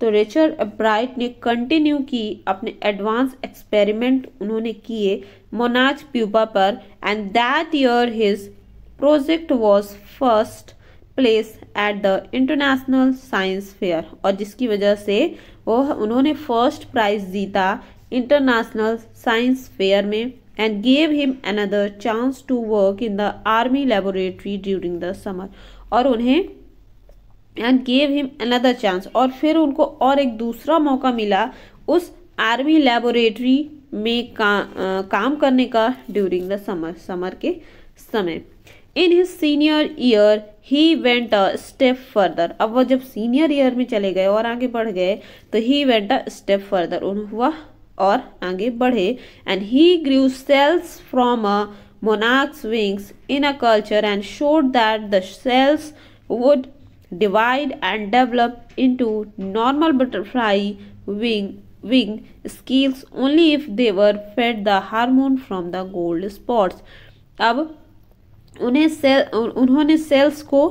तो रिचर्ड ब्राइट ने कंटिन्यू की अपने एडवांस एक्सपेरिमेंट उन्होंने किए मोनाज प्यूपा पर and that year his project was first place at the international science fair और जिसकी वजह से वह उन्होंने फर्स्ट प्राइज जीता इंटरनेशनल साइंस फेयर में and gave him another chance to work in the army laboratory during the summer और उन्हें and gave him another chance और फिर उनको और एक दूसरा मौका मिला उस आर्मी लेबोरेटरी में का, आ, काम करने का ड्यूरिंग द समर समर के समय in his senior year he went a step further अब वह जब सीनियर ईयर में चले गए और आगे बढ़ गए तो he went a step further उन्हें वह और आगे बढ़े and he grew cells from a monarch's wings in a culture and showed that the cells would divide and develop into normal butterfly wing wing scales only if they were fed the hormone from the gold spots अब उन्हें cell उन्होंने cells को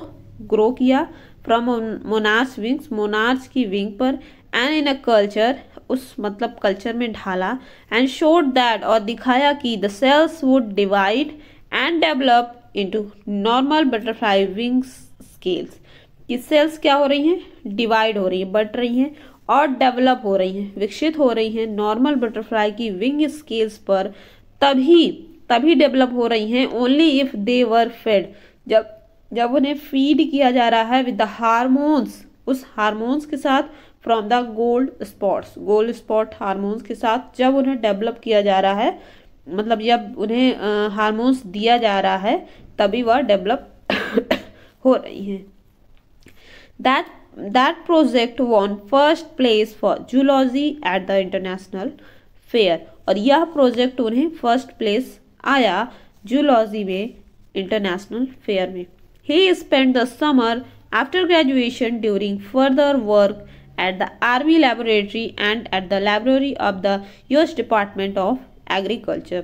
grow किया from monarchs wings monarchs की wing पर and in a culture उस मतलब culture में ढाला एंड शोड दैट और दिखाया कि the cells would divide and develop into normal butterfly wings scales कि सेल्स क्या हो रही हैं डिवाइड हो रही हैं बट रही हैं और डेवलप हो रही हैं विकसित हो रही हैं नॉर्मल बटरफ्लाई की विंग स्केल्स पर तभी तभी डेवलप हो रही हैं only if they were fed जब जब उन्हें फीड किया जा रहा है विद द हारमोन्स उस हारमोन्स के साथ from the gold spots gold spot hormones के साथ जब उन्हें डेवलप किया जा रहा है मतलब जब उन्हें हारमोन्स दिया जा रहा है तभी वह डेवलप हो रही हैं that that project won first place for zoology at the international fair और यह प्रोजेक्ट उन्हें फर्स्ट प्लेस आया जूलॉजी में इंटरनेशनल फेयर में he spend the summer after graduation during further work at the Army Laboratory and at the library of the US Department of Agriculture.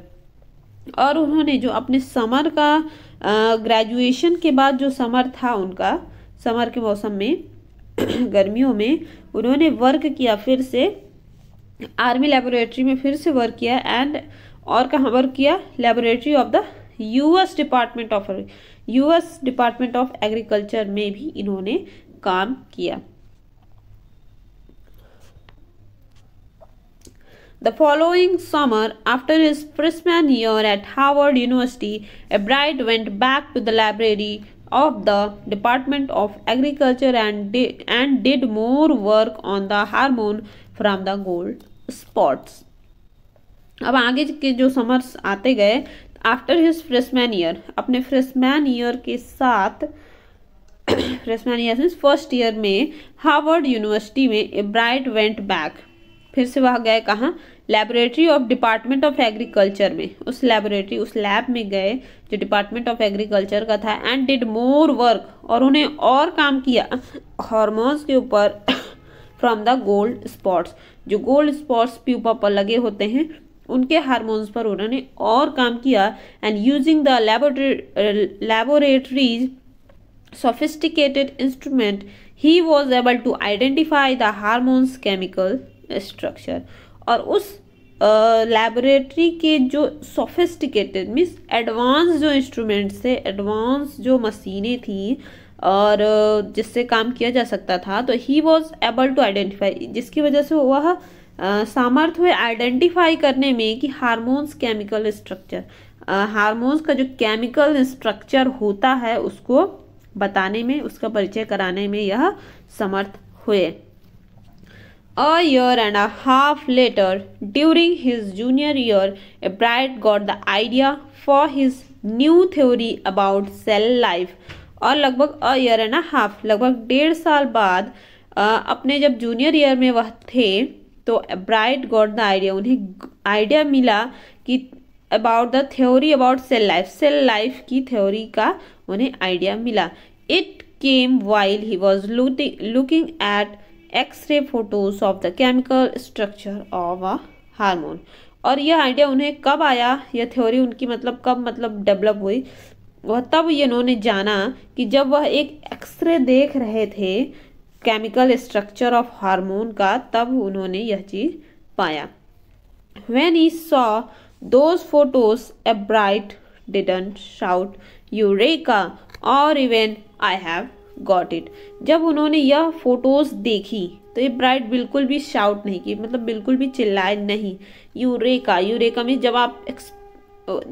और उन्होंने जो अपने समर का ग्रेजुएशन के बाद जो समर था उनका समर के मौसम में गर्मियों में उन्होंने वर्क किया फिर से आर्मी लेबोरेटरी में फिर से वर्क किया एंड और कहाँ वर्क किया laboratory of the US Department of US Department of agriculture में भी इन्होंने काम किया The following summer, after his freshman year at Harvard University, a bride went back to the library of the Department of Agriculture and, did, and did more work on the hormone from the gold spots. अब आगे के जो summers आते गए after his freshman year अपने freshman year के साथ freshman year first year में हार्वर्ड यूनिवर्सिटी में ए ब्राइट वेंट बैक फिर से वह गए कहाँ laboratory of department of agriculture में उस लेबोरेटरी उस लैब में गए जो डिपार्टमेंट ऑफ एग्रीकल्चर का था एंड डिड मोर वर्क और उन्हें और काम किया हॉर्मोन्स के ऊपर फ्रॉम द गोल्ड स्पॉट्स जो गोल्ड स्पॉट्स प्यूपा पर लगे होते हैं उनके हारमोन्स पर उन्होंने और काम किया and using the laboratories sophisticated instrument he was able to identify the hormones chemical structure और उस लेबोरेटरी के जो सोफिस्टिकेटेड मीन्स एडवांस जो इंस्ट्रूमेंट्स थे एडवांस जो मशीनें थी और जिससे काम किया जा सकता था तो he was able to identify जिसकी वजह से वह सामर्थ्य हुए आइडेंटिफाई करने में कि हारमोन्स केमिकल स्ट्रक्चर हारमोन्स का जो केमिकल स्ट्रक्चर होता है उसको बताने में उसका परिचय कराने में यह समर्थ हुए A year and a half later, during his junior year, Bright got the idea for his new theory about cell life. और लगभग a year and a half लगभग डेढ़ साल बाद अपने जब जूनियर ईयर में वह थे तो ब्राइट गॉड द आइडिया उन्हें आइडिया मिला कि about the theory about cell life cell life की थ्योरी का उन्हें आइडिया मिला it came while he was looking at X-ray photos of the chemical structure of a hormone और यह आइडिया उन्हें कब आया यह थ्योरी उनकी मतलब कब मतलब डेवलप हुई वह तब इन्होंने जाना कि जब वह एक एक्सरे देख रहे थे केमिकल स्ट्रक्चर ऑफ हार्मोन का तब उन्होंने यह चीज़ पाया when he saw those photos Ebright didn't shout eureka or even I have got it जब उन्होंने यह फोटोज़ देखी तो ये ब्राइड बिल्कुल भी शाउट नहीं की मतलब बिल्कुल भी चिल्लाए नहीं यूरेका यूरेका में जब आप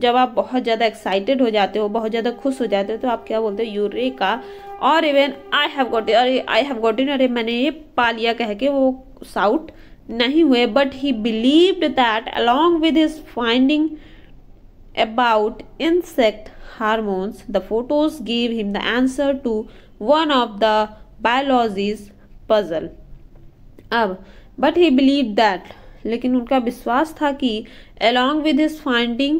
जब आप बहुत ज़्यादा एक्साइटेड हो जाते हो बहुत ज़्यादा खुश हो जाते हो तो आप क्या बोलते हो यूरेका और even I have got it अरे आई हैव गॉट इट अरे मैंने ये पा लिया कह के वो साउट नहीं हुए but he believed that along with his finding about insect hormones the photos give him the answer to one of the biology's puzzle. अब but he believed that लेकिन उनका विश्वास था कि along with his finding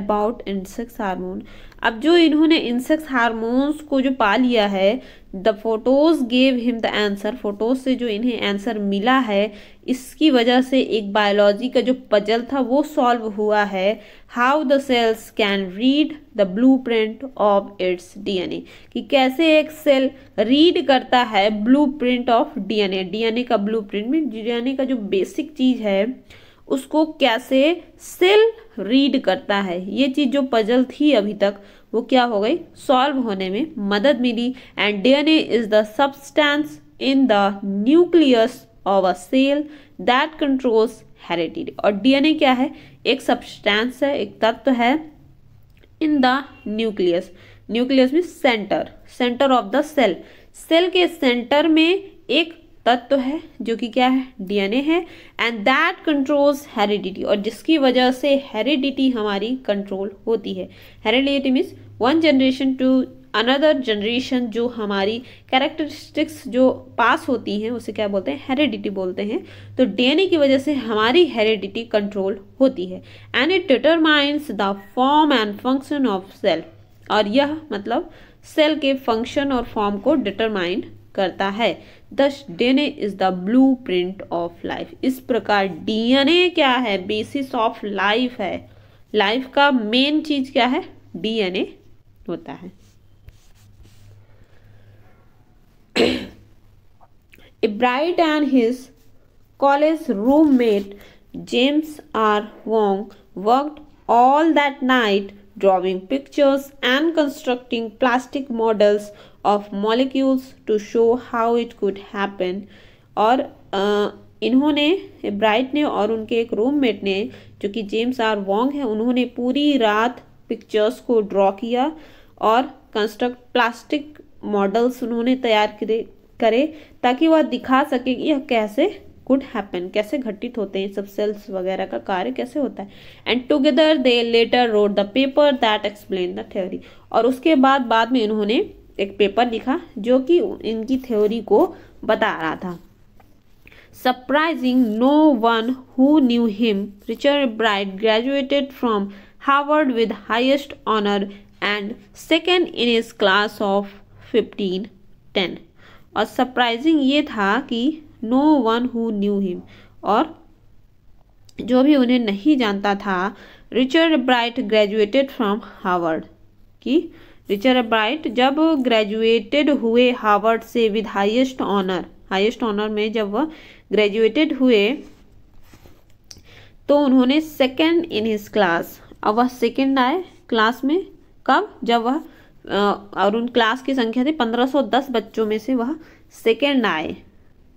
about insect hormone अब जो इन्होंने insect hormones को जो पा लिया है the photos gave him the answer photos से जो इन्हें आंसर मिला है इसकी वजह से एक बायोलॉजी का जो पजल था वो सॉल्व हुआ है how the cells can read the blueprint of its DNA कि कैसे एक सेल रीड करता है blueprint of DNA DNA का ब्लू प्रिंट मीन डीएनए का जो बेसिक चीज़ है उसको कैसे सेल रीड करता है ये चीज़ जो पजल थी अभी तक वो क्या हो गई सॉल्व होने में मदद मिली and DNA is the substance in the nucleus of a cell that controls heredity और डीएनए क्या है एक सब्सटेंस है एक तत्व है इन द न्यूक्लियस न्यूक्लियस में centre centre of the cell cell के सेंटर में एक तत्व है जो कि क्या है डीएनए है एंड दैट कंट्रोल्स हेरिडिटी और जिसकी वजह से हेरिडिटी हमारी कंट्रोल होती है heredity means one generation to another generation जो हमारी कैरेक्टरिस्टिक्स जो पास होती हैं उसे क्या बोलते हैं हेरिडिटी बोलते हैं तो डीएनए की वजह से हमारी हेरिडिटी कंट्रोल होती है and it determines the form and function of cell और यह मतलब सेल के फंक्शन और फॉर्म को डिटरमाइन करता है thus DNA is the blueprint of life इस प्रकार डीएनए क्या है बेसिस ऑफ लाइफ है लाइफ का मेन चीज क्या है डीएनए होता है A bride and his college roommate James R. Wong worked all that night drawing pictures and constructing plastic models of molecules to show how it could happen और uh, इन्होंने Bright ने और उनके एक रूममेट ने जो कि जेम्स आर वोंग हैं उन्होंने पूरी रात पिक्चर्स को ड्रॉ किया और कंस्ट्रक्ट प्लास्टिक मॉडल्स उन्होंने तैयार करें ताकि वह दिखा सके कि यह कैसे कुड हैपन कैसे घटित होते हैं सब सेल्स वगैरह का कार्य कैसे होता है and together they later wrote the paper that explain the theory और उसके बाद बाद में इन्होंने एक पेपर लिखा जो कि इनकी थ्योरी को बता रहा था surprising no one who knew him Richard Bright graduated from Harvard with highest honour and second in his class of fifteen ten और सरप्राइजिंग ये था कि no one who knew him और जो भी उन्हें नहीं जानता था Richard Bright graduated from Harvard कि रिचर्ड ब्राइट जब ग्रेजुएटेड हुए हार्वर्ड से with highest honour highest honour में जब वह ग्रेजुएटेड हुए तो उन्होंने सेकेंड इन हिज क्लास अब वह सेकेंड आए क्लास में कब जब वह और उन क्लास की संख्या थी 1510 बच्चों में से वह सेकेंड आए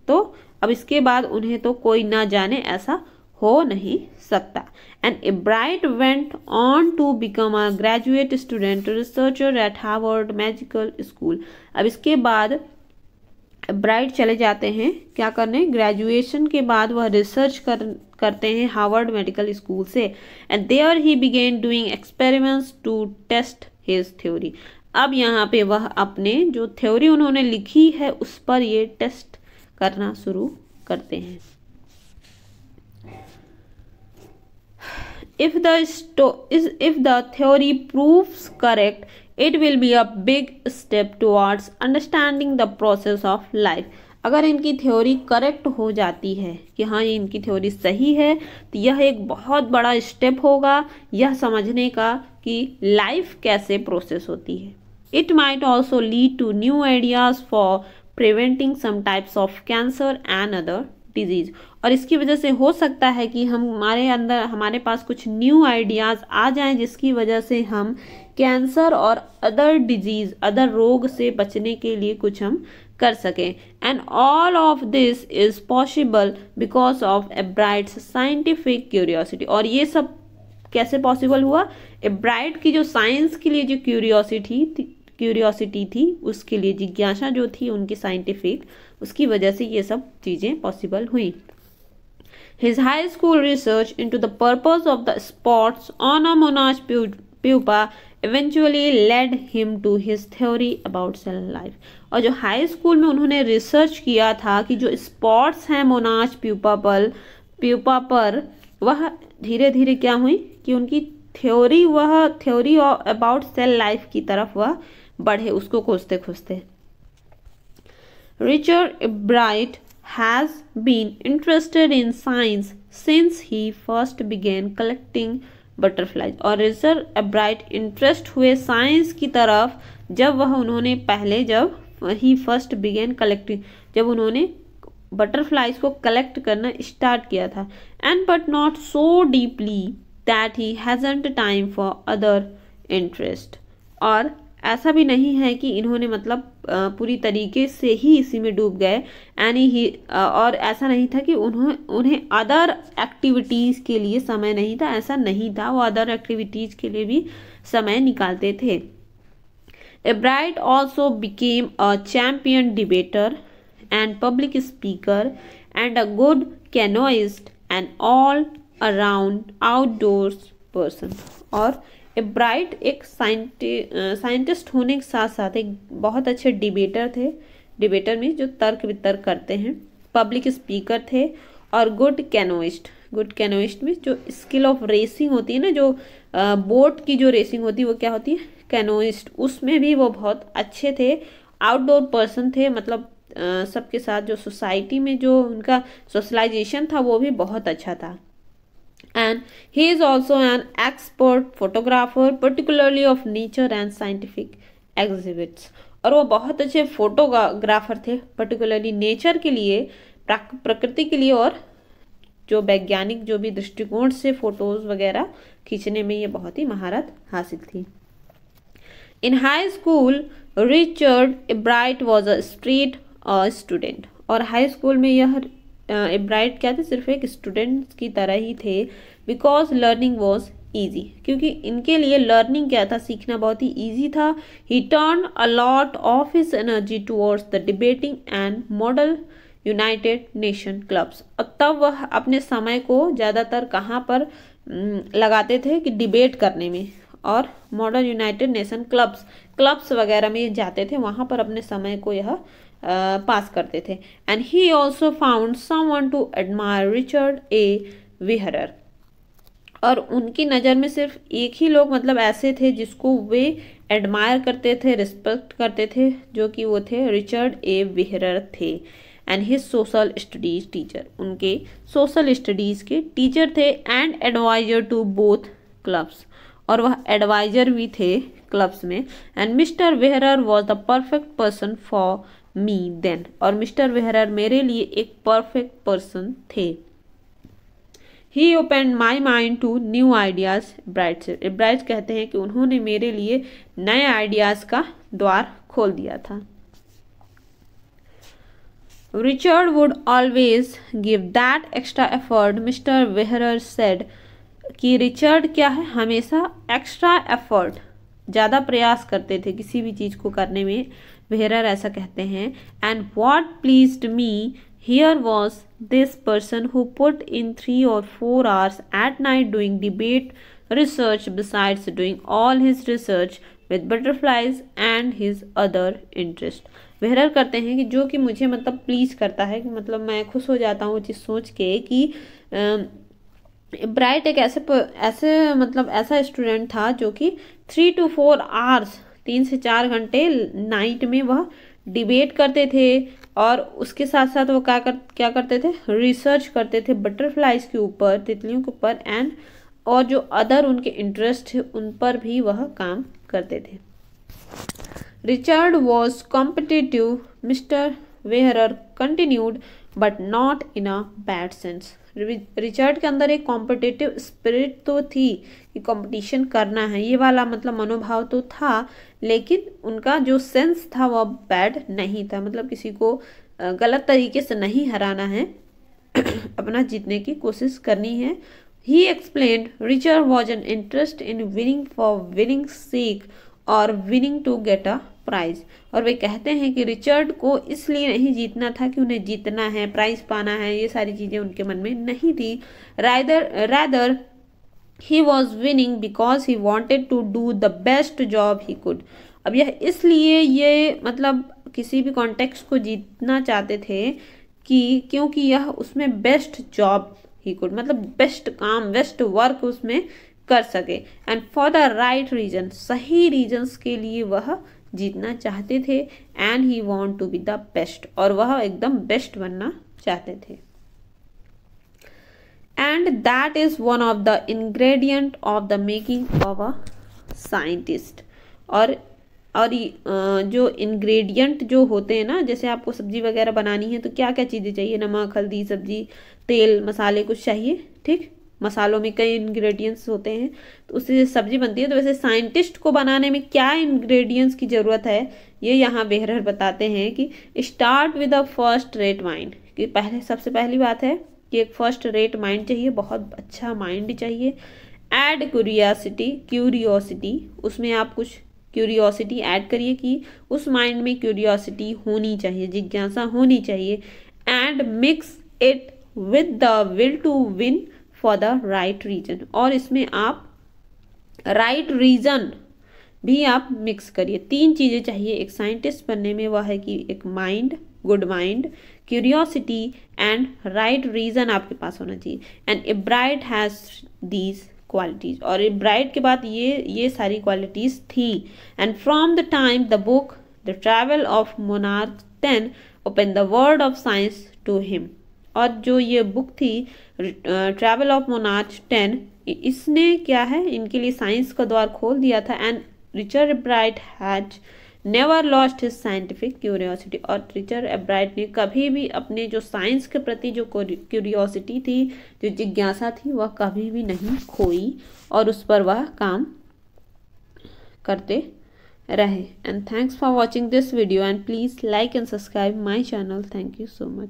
तो अब इसके बाद उन्हें तो कोई ना जाने ऐसा हो नहीं सकता and Bright went on to become a graduate student researcher at Harvard magical school अब इसके बाद ब्राइट चले जाते हैं क्या करने ग्रेजुएशन के बाद वह रिसर्च कर करते हैं हार्वर्ड मेडिकल स्कूल से and there he began doing experiments to test his theory अब यहाँ पे वह अपने जो थ्योरी उन्होंने लिखी है उस पर ये टेस्ट करना शुरू करते हैं if the is if the theory proves correct it will be a big step towards understanding the process of life अगर इनकी थ्योरी करेक्ट हो जाती है कि हाँ ये इनकी थ्योरी सही है तो यह एक बहुत बड़ा स्टेप होगा यह समझने का कि लाइफ कैसे प्रोसेस होती है It might also lead to new ideas for preventing some types of cancer and other disease. और इसकी वजह से हो सकता है कि हम हमारे अंदर हमारे पास कुछ न्यू आइडियाज़ आ जाएं जिसकी वजह से हम कैंसर और अदर डिजीज़ अदर रोग से बचने के लिए कुछ हम कर सकें and all of this is possible because of Ebright's scientific curiosity और ये सब कैसे पॉसिबल हुआ ए ब्राइट की जो साइंस के लिए जो क्यूरियोसिटी क्यूरियोसिटी थी उसके लिए जिज्ञासा जो थी उनकी साइंटिफिक उसकी वजह से ये सब चीज़ें पॉसिबल हुई high school research into the purpose of the spots on a monarch pupa eventually led him to his theory about cell life और जो हाई स्कूल में उन्होंने रिसर्च किया था कि जो स्पॉट्स हैं मोनाज प्यूपा पर प्यूपा पर वह धीरे धीरे क्या हुई कि उनकी थ्योरी वह थ्योरी अबाउट सेल लाइफ की तरफ वह बढ़े उसको खोजते खोजते Richard Bright has been interested in science since he first began collecting butterfly और रिचर्ड एब्राइट इंटरेस्ट हुए साइंस की तरफ जब वह उन्होंने पहले जब ही फर्स्ट बिगेन कलेक्टिंग जब उन्होंने बटरफ्लाइज को कलेक्ट करना स्टार्ट किया था and but not so deeply that he hasn't time for other interest और ऐसा भी नहीं है कि इन्होंने मतलब पूरी तरीके से ही इसी में डूब गए यानी ही और ऐसा नहीं था कि उन्होंने उन्हें अदर एक्टिविटीज़ के लिए समय नहीं था ऐसा नहीं था वो अदर एक्टिविटीज़ के लिए भी समय निकालते थे Bright also became a champion debater and public speaker and a good canoeist and all around outdoors person और ए ब्राइट एक साइंटिस्ट होने के साथ साथ एक बहुत अच्छे डिबेटर थे डिबेटर में जो तर्क वितर्क करते हैं पब्लिक स्पीकर थे और गुड कैनोइस्ट गुड कैनोइस्ट में जो स्किल ऑफ रेसिंग होती है ना जो बोट की जो रेसिंग होती है वो क्या होती है कैनोइस्ट उसमें भी वो बहुत अच्छे थे आउटडोर पर्सन थे मतलब सबके साथ जो सोसाइटी में जो उनका सोशलाइजेशन था वो भी बहुत अच्छा था and he is also an expert photographer particularly of nature and scientific exhibits और वो बहुत अच्छे फोटोग्राफर थे पर्टिकुलरली नेचर के लिए प्रकृति के लिए और जो वैज्ञानिक जो भी दृष्टिकोण से फोटोज़ वगैरह खींचने में ये बहुत ही महारत हासिल थी in high school Richard Bright was a street student और हाई स्कूल में यह Uh, एम्ब्राइड क्या थे सिर्फ एक स्टूडेंट्स की तरह ही थे बिकॉज लर्निंग वॉज ईजी क्योंकि इनके लिए लर्निंग क्या था सीखना बहुत ही ईजी था he turn a lot of his energy towards the debating and model United Nation clubs और तब वह अपने समय को ज़्यादातर कहाँ पर लगाते थे कि डिबेट करने में और modern United Nation clubs clubs वगैरह में जाते थे वहाँ पर अपने समय को यह पास करते थे and he also found someone to admire Richard A Wehrer और उनकी नज़र में सिर्फ एक ही लोग मतलब ऐसे थे जिसको वे एडमायर करते थे रिस्पेक्ट करते थे जो कि वो थे रिचर्ड ए विहरर थे and his social studies teacher उनके सोशल स्टडीज़ के टीचर थे and adviser to both clubs और वह एडवाइजर भी थे क्लब्स में and mister Wehrer was the perfect person for me then और मिस्टर वेहरर मेरे लिए एक परफेक्ट पर्सन थे he open my mind to new ideas Bright's Bright कहते हैं कि उन्होंने मेरे लिए नए आइडियाज़ का द्वार खोल दिया था Richard would always give that extra effort mister Wehrer said कि रिचर्ड क्या है हमेशा एक्स्ट्रा एफर्ट ज़्यादा प्रयास करते थे किसी भी चीज़ को करने में वेहरर ऐसा कहते हैं and what pleased me here was this person who put in three और four hours at night doing debate research besides doing all his research with butterflies and his other interest Wehrer करते हैं कि जो कि मुझे मतलब please करता है कि मतलब मैं खुश हो जाता हूँ चीज़ सोच के कि आ, ब्राइट एक ऐसे ऐसे मतलब ऐसा स्टूडेंट था जो कि थ्री टू फोर आवर्स तीन से चार घंटे नाइट में वह डिबेट करते थे और उसके साथ साथ वो क्या कर क्या करते थे रिसर्च करते थे बटरफ्लाइज के ऊपर तितलियों के ऊपर एंड और जो अदर उनके इंटरेस्ट थे उन पर भी वह काम करते थे Richard was competitive mister Wehrer continued but not in a bad sense Richard के अंदर एक कॉम्पिटेटिव स्पिरिट तो थी कि कंपटीशन करना है ये वाला मतलब मनोभाव तो था लेकिन उनका जो सेंस था वह बैड नहीं था मतलब किसी को गलत तरीके से नहीं हराना है अपना जीतने की कोशिश करनी है he explain Richard was an interest in winning for winning sake और winning to get a prize और वे कहते हैं कि रिचर्ड को इसलिए नहीं जीतना था कि उन्हें जीतना है प्राइज पाना है ये सारी चीज़ें उनके मन में नहीं थी rather rather he was winning because he wanted to do the best job he could अब यह इसलिए ये मतलब किसी भी कॉन्टेक्स्ट को जीतना चाहते थे कि क्योंकि यह उसमें बेस्ट जॉब ही कुड मतलब बेस्ट काम बेस्ट वर्क उसमें कर सके and for the right reason सही रीजन्स के लिए वह जीतना चाहते थे and he want to be the best और वह एकदम बेस्ट बनना चाहते थे and that is one of the ingredient of the making of a scientist और और जो इंग्रेडिएंट जो होते हैं ना जैसे आपको सब्जी वगैरह बनानी है तो क्या क्या चीज़ें चाहिए नमक हल्दी सब्जी तेल मसाले कुछ चाहिए ठीक मसालों में कई इंग्रेडिएंट्स होते हैं तो उससे सब्जी बनती है तो वैसे साइंटिस्ट को बनाने में क्या इंग्रेडिएंट्स की ज़रूरत है ये यहाँ बेहरर बताते हैं कि start with a first rate mind कि पहले सबसे पहली बात है कि एक फर्स्ट रेट माइंड चाहिए बहुत अच्छा माइंड चाहिए एड क्यूरियासिटी क्यूरियोसिटी उसमें आप कुछ क्यूरियोसिटी ऐड करिए कि उस माइंड में क्यूरियोसिटी होनी चाहिए जिज्ञासा होनी चाहिए and mix it with the will to win for the right reason और इसमें आप राइट right रीजन भी आप मिक्स करिए तीन चीज़ें चाहिए एक साइंटिस्ट बनने में वह है कि एक mind good mind curiosity and right reason आपके पास होना चाहिए and Ebright has these qualities और ए ब्राइट के बाद ये ये सारी क्वालिटीज थी and from the time the book the travel of monarch ten open the world of science to him और जो ये बुक थी ट्रैवल ऑफ मोनाज टेन इसने क्या है इनके लिए साइंस का द्वार खोल दिया था and Richard Ebright has never lost his scientific curiosity और रिचर्ड एब्राइट ने कभी भी अपने जो साइंस के प्रति जो क्यूरियोसिटी थी जो जिज्ञासा थी वह कभी भी नहीं खोई और उस पर वह काम करते रहे and thanks for watching this video and please like and subscribe my channel thank you so much